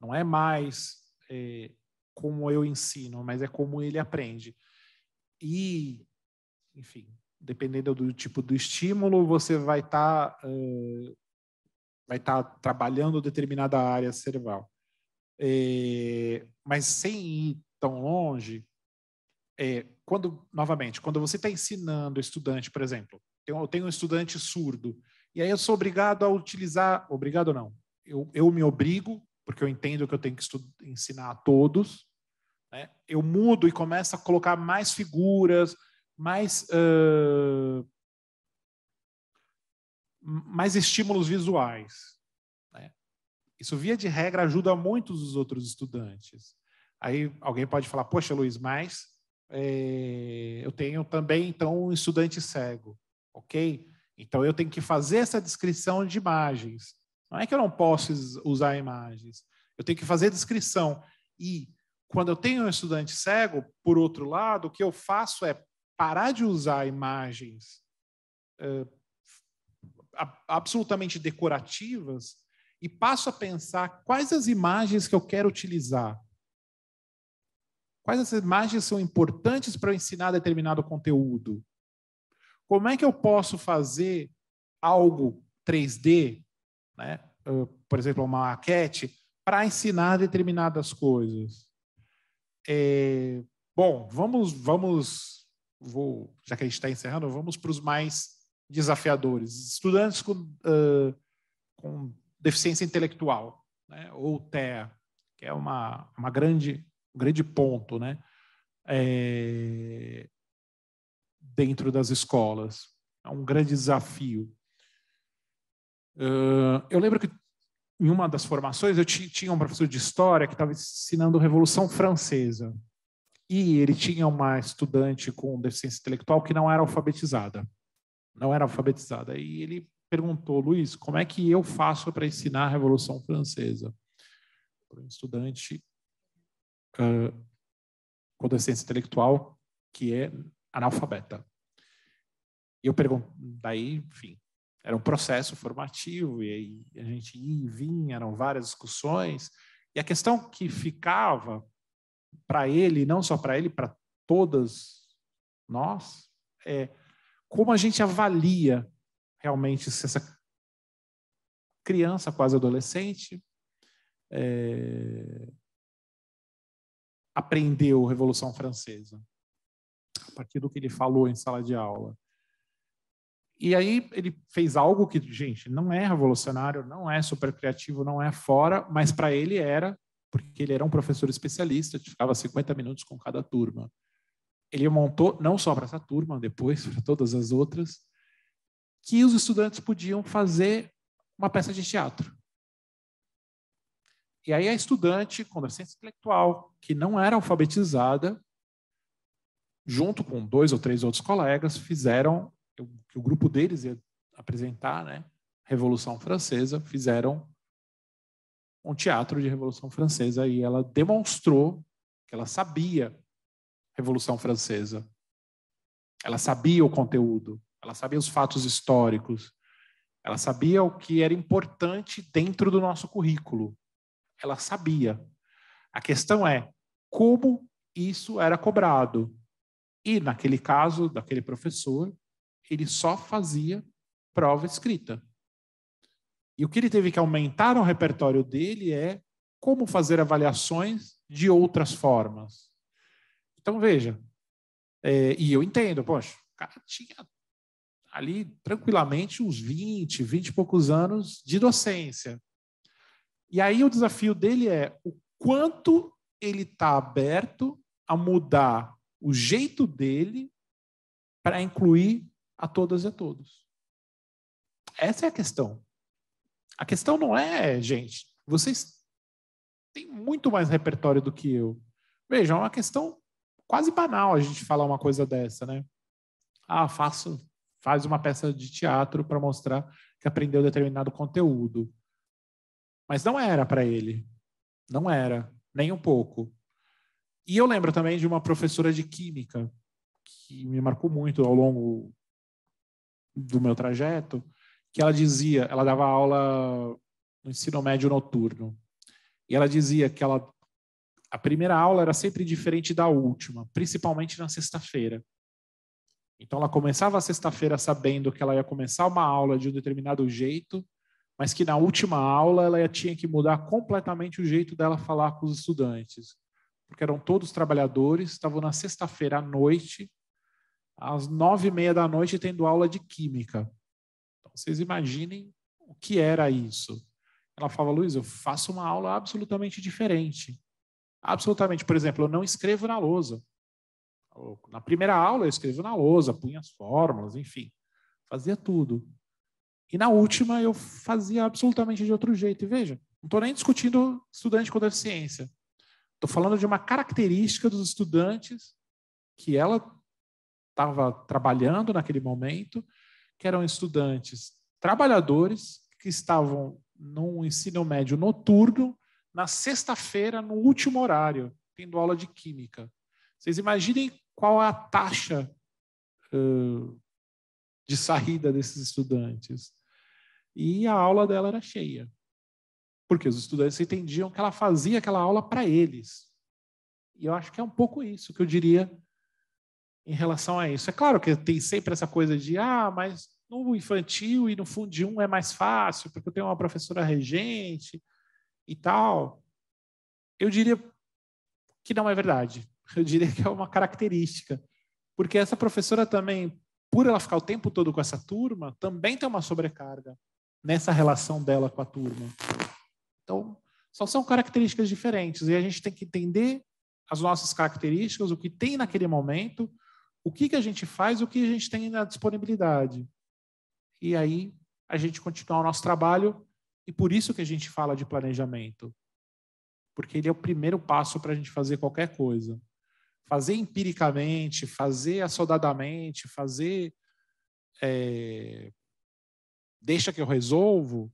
Não é mais é, como eu ensino, mas é como ele aprende. E, enfim, dependendo do tipo do estímulo, você vai estar tá, uh, vai estar tá trabalhando determinada área cerebral. É, mas sem ir tão longe, é, quando novamente, quando você está ensinando estudante, por exemplo, eu tenho um estudante surdo e aí eu sou obrigado a utilizar, obrigado não, eu, eu me obrigo porque eu entendo que eu tenho que ensinar a todos. Né? Eu mudo e começo a colocar mais figuras, mais, uh, mais estímulos visuais. Né? Isso, via de regra, ajuda muitos os outros estudantes. Aí alguém pode falar, poxa, Luiz, mas eh, eu tenho também, então, um estudante cego, ok? Então, eu tenho que fazer essa descrição de imagens. Não é que eu não posso usar imagens. Eu tenho que fazer descrição. E quando eu tenho um estudante cego, por outro lado, o que eu faço é parar de usar imagens uh, absolutamente decorativas e passo a pensar quais as imagens que eu quero utilizar. Quais as imagens são importantes para eu ensinar determinado conteúdo? Como é que eu posso fazer algo 3D, né? Uh, por exemplo, uma maquete, para ensinar determinadas coisas? É, bom, vamos, vamos vou, já que a gente está encerrando, vamos para os mais desafiadores. Estudantes com, uh, com deficiência intelectual, né? ou TEA, que é uma, uma grande, um grande ponto né? É... dentro das escolas. É um grande desafio. Uh, eu lembro que em uma das formações eu tinha um professor de história que estava ensinando Revolução Francesa e ele tinha uma estudante com deficiência intelectual que não era alfabetizada. Não era alfabetizada. E ele perguntou, Luiz, como é que eu faço para ensinar a Revolução Francesa? Para um estudante uh, com deficiência intelectual que é analfabeta. E eu pergunto, daí, enfim, era um processo formativo e aí a gente ia e vinha, eram várias discussões. E a questão que ficava para ele, não só para ele, para todas nós, é como a gente avalia realmente se essa criança, quase adolescente, é, aprendeu Revolução Francesa, a partir do que ele falou em sala de aula. E aí ele fez algo que, gente, não é revolucionário, não é super criativo, não é fora, mas para ele era porque ele era um professor especialista, ficava 50 minutos com cada turma. Ele montou, não só para essa turma, depois para todas as outras, que os estudantes podiam fazer uma peça de teatro. E aí a estudante com deficiência intelectual, que não era alfabetizada, junto com dois ou três outros colegas, fizeram, que o grupo deles ia apresentar, né, Revolução Francesa, fizeram um teatro de Revolução Francesa e ela demonstrou que ela sabia Revolução Francesa. Ela sabia o conteúdo, ela sabia os fatos históricos, ela sabia o que era importante dentro do nosso currículo. Ela sabia. A questão é como isso era cobrado. E, naquele caso, daquele professor, ele só fazia prova escrita. E o que ele teve que aumentar no repertório dele é como fazer avaliações de outras formas. Então, veja, é, e eu entendo, poxa, o cara tinha ali tranquilamente uns 20, 20 e poucos anos de docência. E aí o desafio dele é o quanto ele está aberto a mudar o jeito dele para incluir a todas e a todos. Essa é a questão. A questão não é, gente, vocês têm muito mais repertório do que eu. Veja, é uma questão quase banal a gente falar uma coisa dessa, né? Ah, faço, faz uma peça de teatro para mostrar que aprendeu determinado conteúdo. Mas não era para ele. Não era, nem um pouco. E eu lembro também de uma professora de química que me marcou muito ao longo do meu trajeto, que ela dizia, ela dava aula no ensino médio noturno, e ela dizia que ela, a primeira aula era sempre diferente da última, principalmente na sexta-feira. Então ela começava a sexta-feira sabendo que ela ia começar uma aula de um determinado jeito, mas que na última aula ela tinha que mudar completamente o jeito dela falar com os estudantes, porque eram todos trabalhadores, estavam na sexta-feira à noite, às nove e meia da noite, tendo aula de química. Vocês imaginem o que era isso. Ela falava, Luiz, eu faço uma aula absolutamente diferente. Absolutamente. Por exemplo, eu não escrevo na lousa. Na primeira aula, eu escrevo na lousa, punha as fórmulas, enfim. Fazia tudo. E na última, eu fazia absolutamente de outro jeito. E veja, não estou nem discutindo estudante com deficiência. Estou falando de uma característica dos estudantes que ela estava trabalhando naquele momento que eram estudantes trabalhadores que estavam num ensino médio noturno na sexta-feira, no último horário, tendo aula de química. Vocês imaginem qual é a taxa uh, de saída desses estudantes. E a aula dela era cheia, porque os estudantes entendiam que ela fazia aquela aula para eles. E eu acho que é um pouco isso que eu diria em relação a isso. É claro que tem sempre essa coisa de, ah, mas no infantil e no fundo de um é mais fácil, porque eu tenho uma professora regente e tal. Eu diria que não é verdade. Eu diria que é uma característica. Porque essa professora também, por ela ficar o tempo todo com essa turma, também tem uma sobrecarga nessa relação dela com a turma. Então, só são características diferentes. E a gente tem que entender as nossas características, o que tem naquele momento, o que, que a gente faz, o que a gente tem na disponibilidade. E aí a gente continuar o nosso trabalho e por isso que a gente fala de planejamento. Porque ele é o primeiro passo para a gente fazer qualquer coisa. Fazer empiricamente, fazer assodadamente, fazer é, deixa que eu resolvo,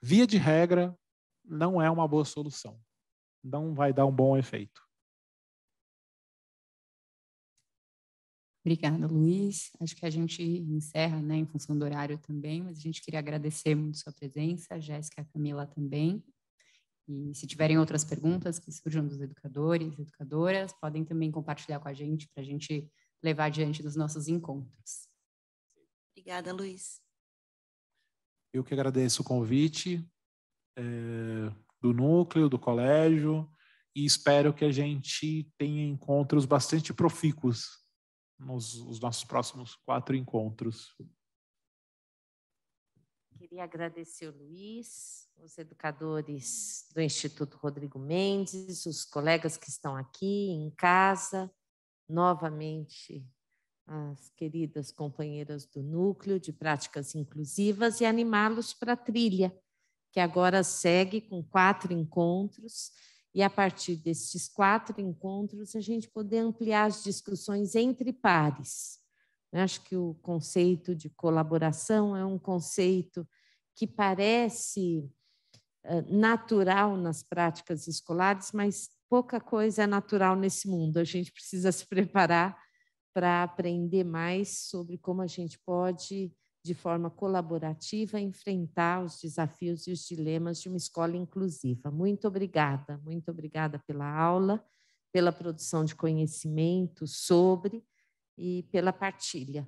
via de regra, não é uma boa solução. Não vai dar um bom efeito. Obrigada, Luiz. Acho que a gente encerra, né, em função do horário também, mas a gente queria agradecer muito sua presença, a Jéssica, a Camila também. E se tiverem outras perguntas que surjam dos educadores, educadoras, podem também compartilhar com a gente para a gente levar adiante dos nossos encontros. Obrigada, Luiz. Eu que agradeço o convite é, do núcleo, do colégio, e espero que a gente tenha encontros bastante profícuos nos, os nossos próximos quatro encontros. Queria agradecer o Luiz, os educadores do Instituto Rodrigo Mendes, os colegas que estão aqui em casa, novamente as queridas companheiras do Núcleo de Práticas Inclusivas e animá-los para a trilha, que agora segue com quatro encontros e, a partir destes quatro encontros, a gente poder ampliar as discussões entre pares. Eu acho que o conceito de colaboração é um conceito que parece eh, natural nas práticas escolares, mas pouca coisa é natural nesse mundo. A gente precisa se preparar para aprender mais sobre como a gente pode de forma colaborativa, enfrentar os desafios e os dilemas de uma escola inclusiva. Muito obrigada, muito obrigada pela aula, pela produção de conhecimento sobre e pela partilha.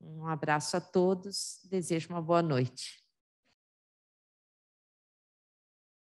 Um abraço a todos, desejo uma boa noite.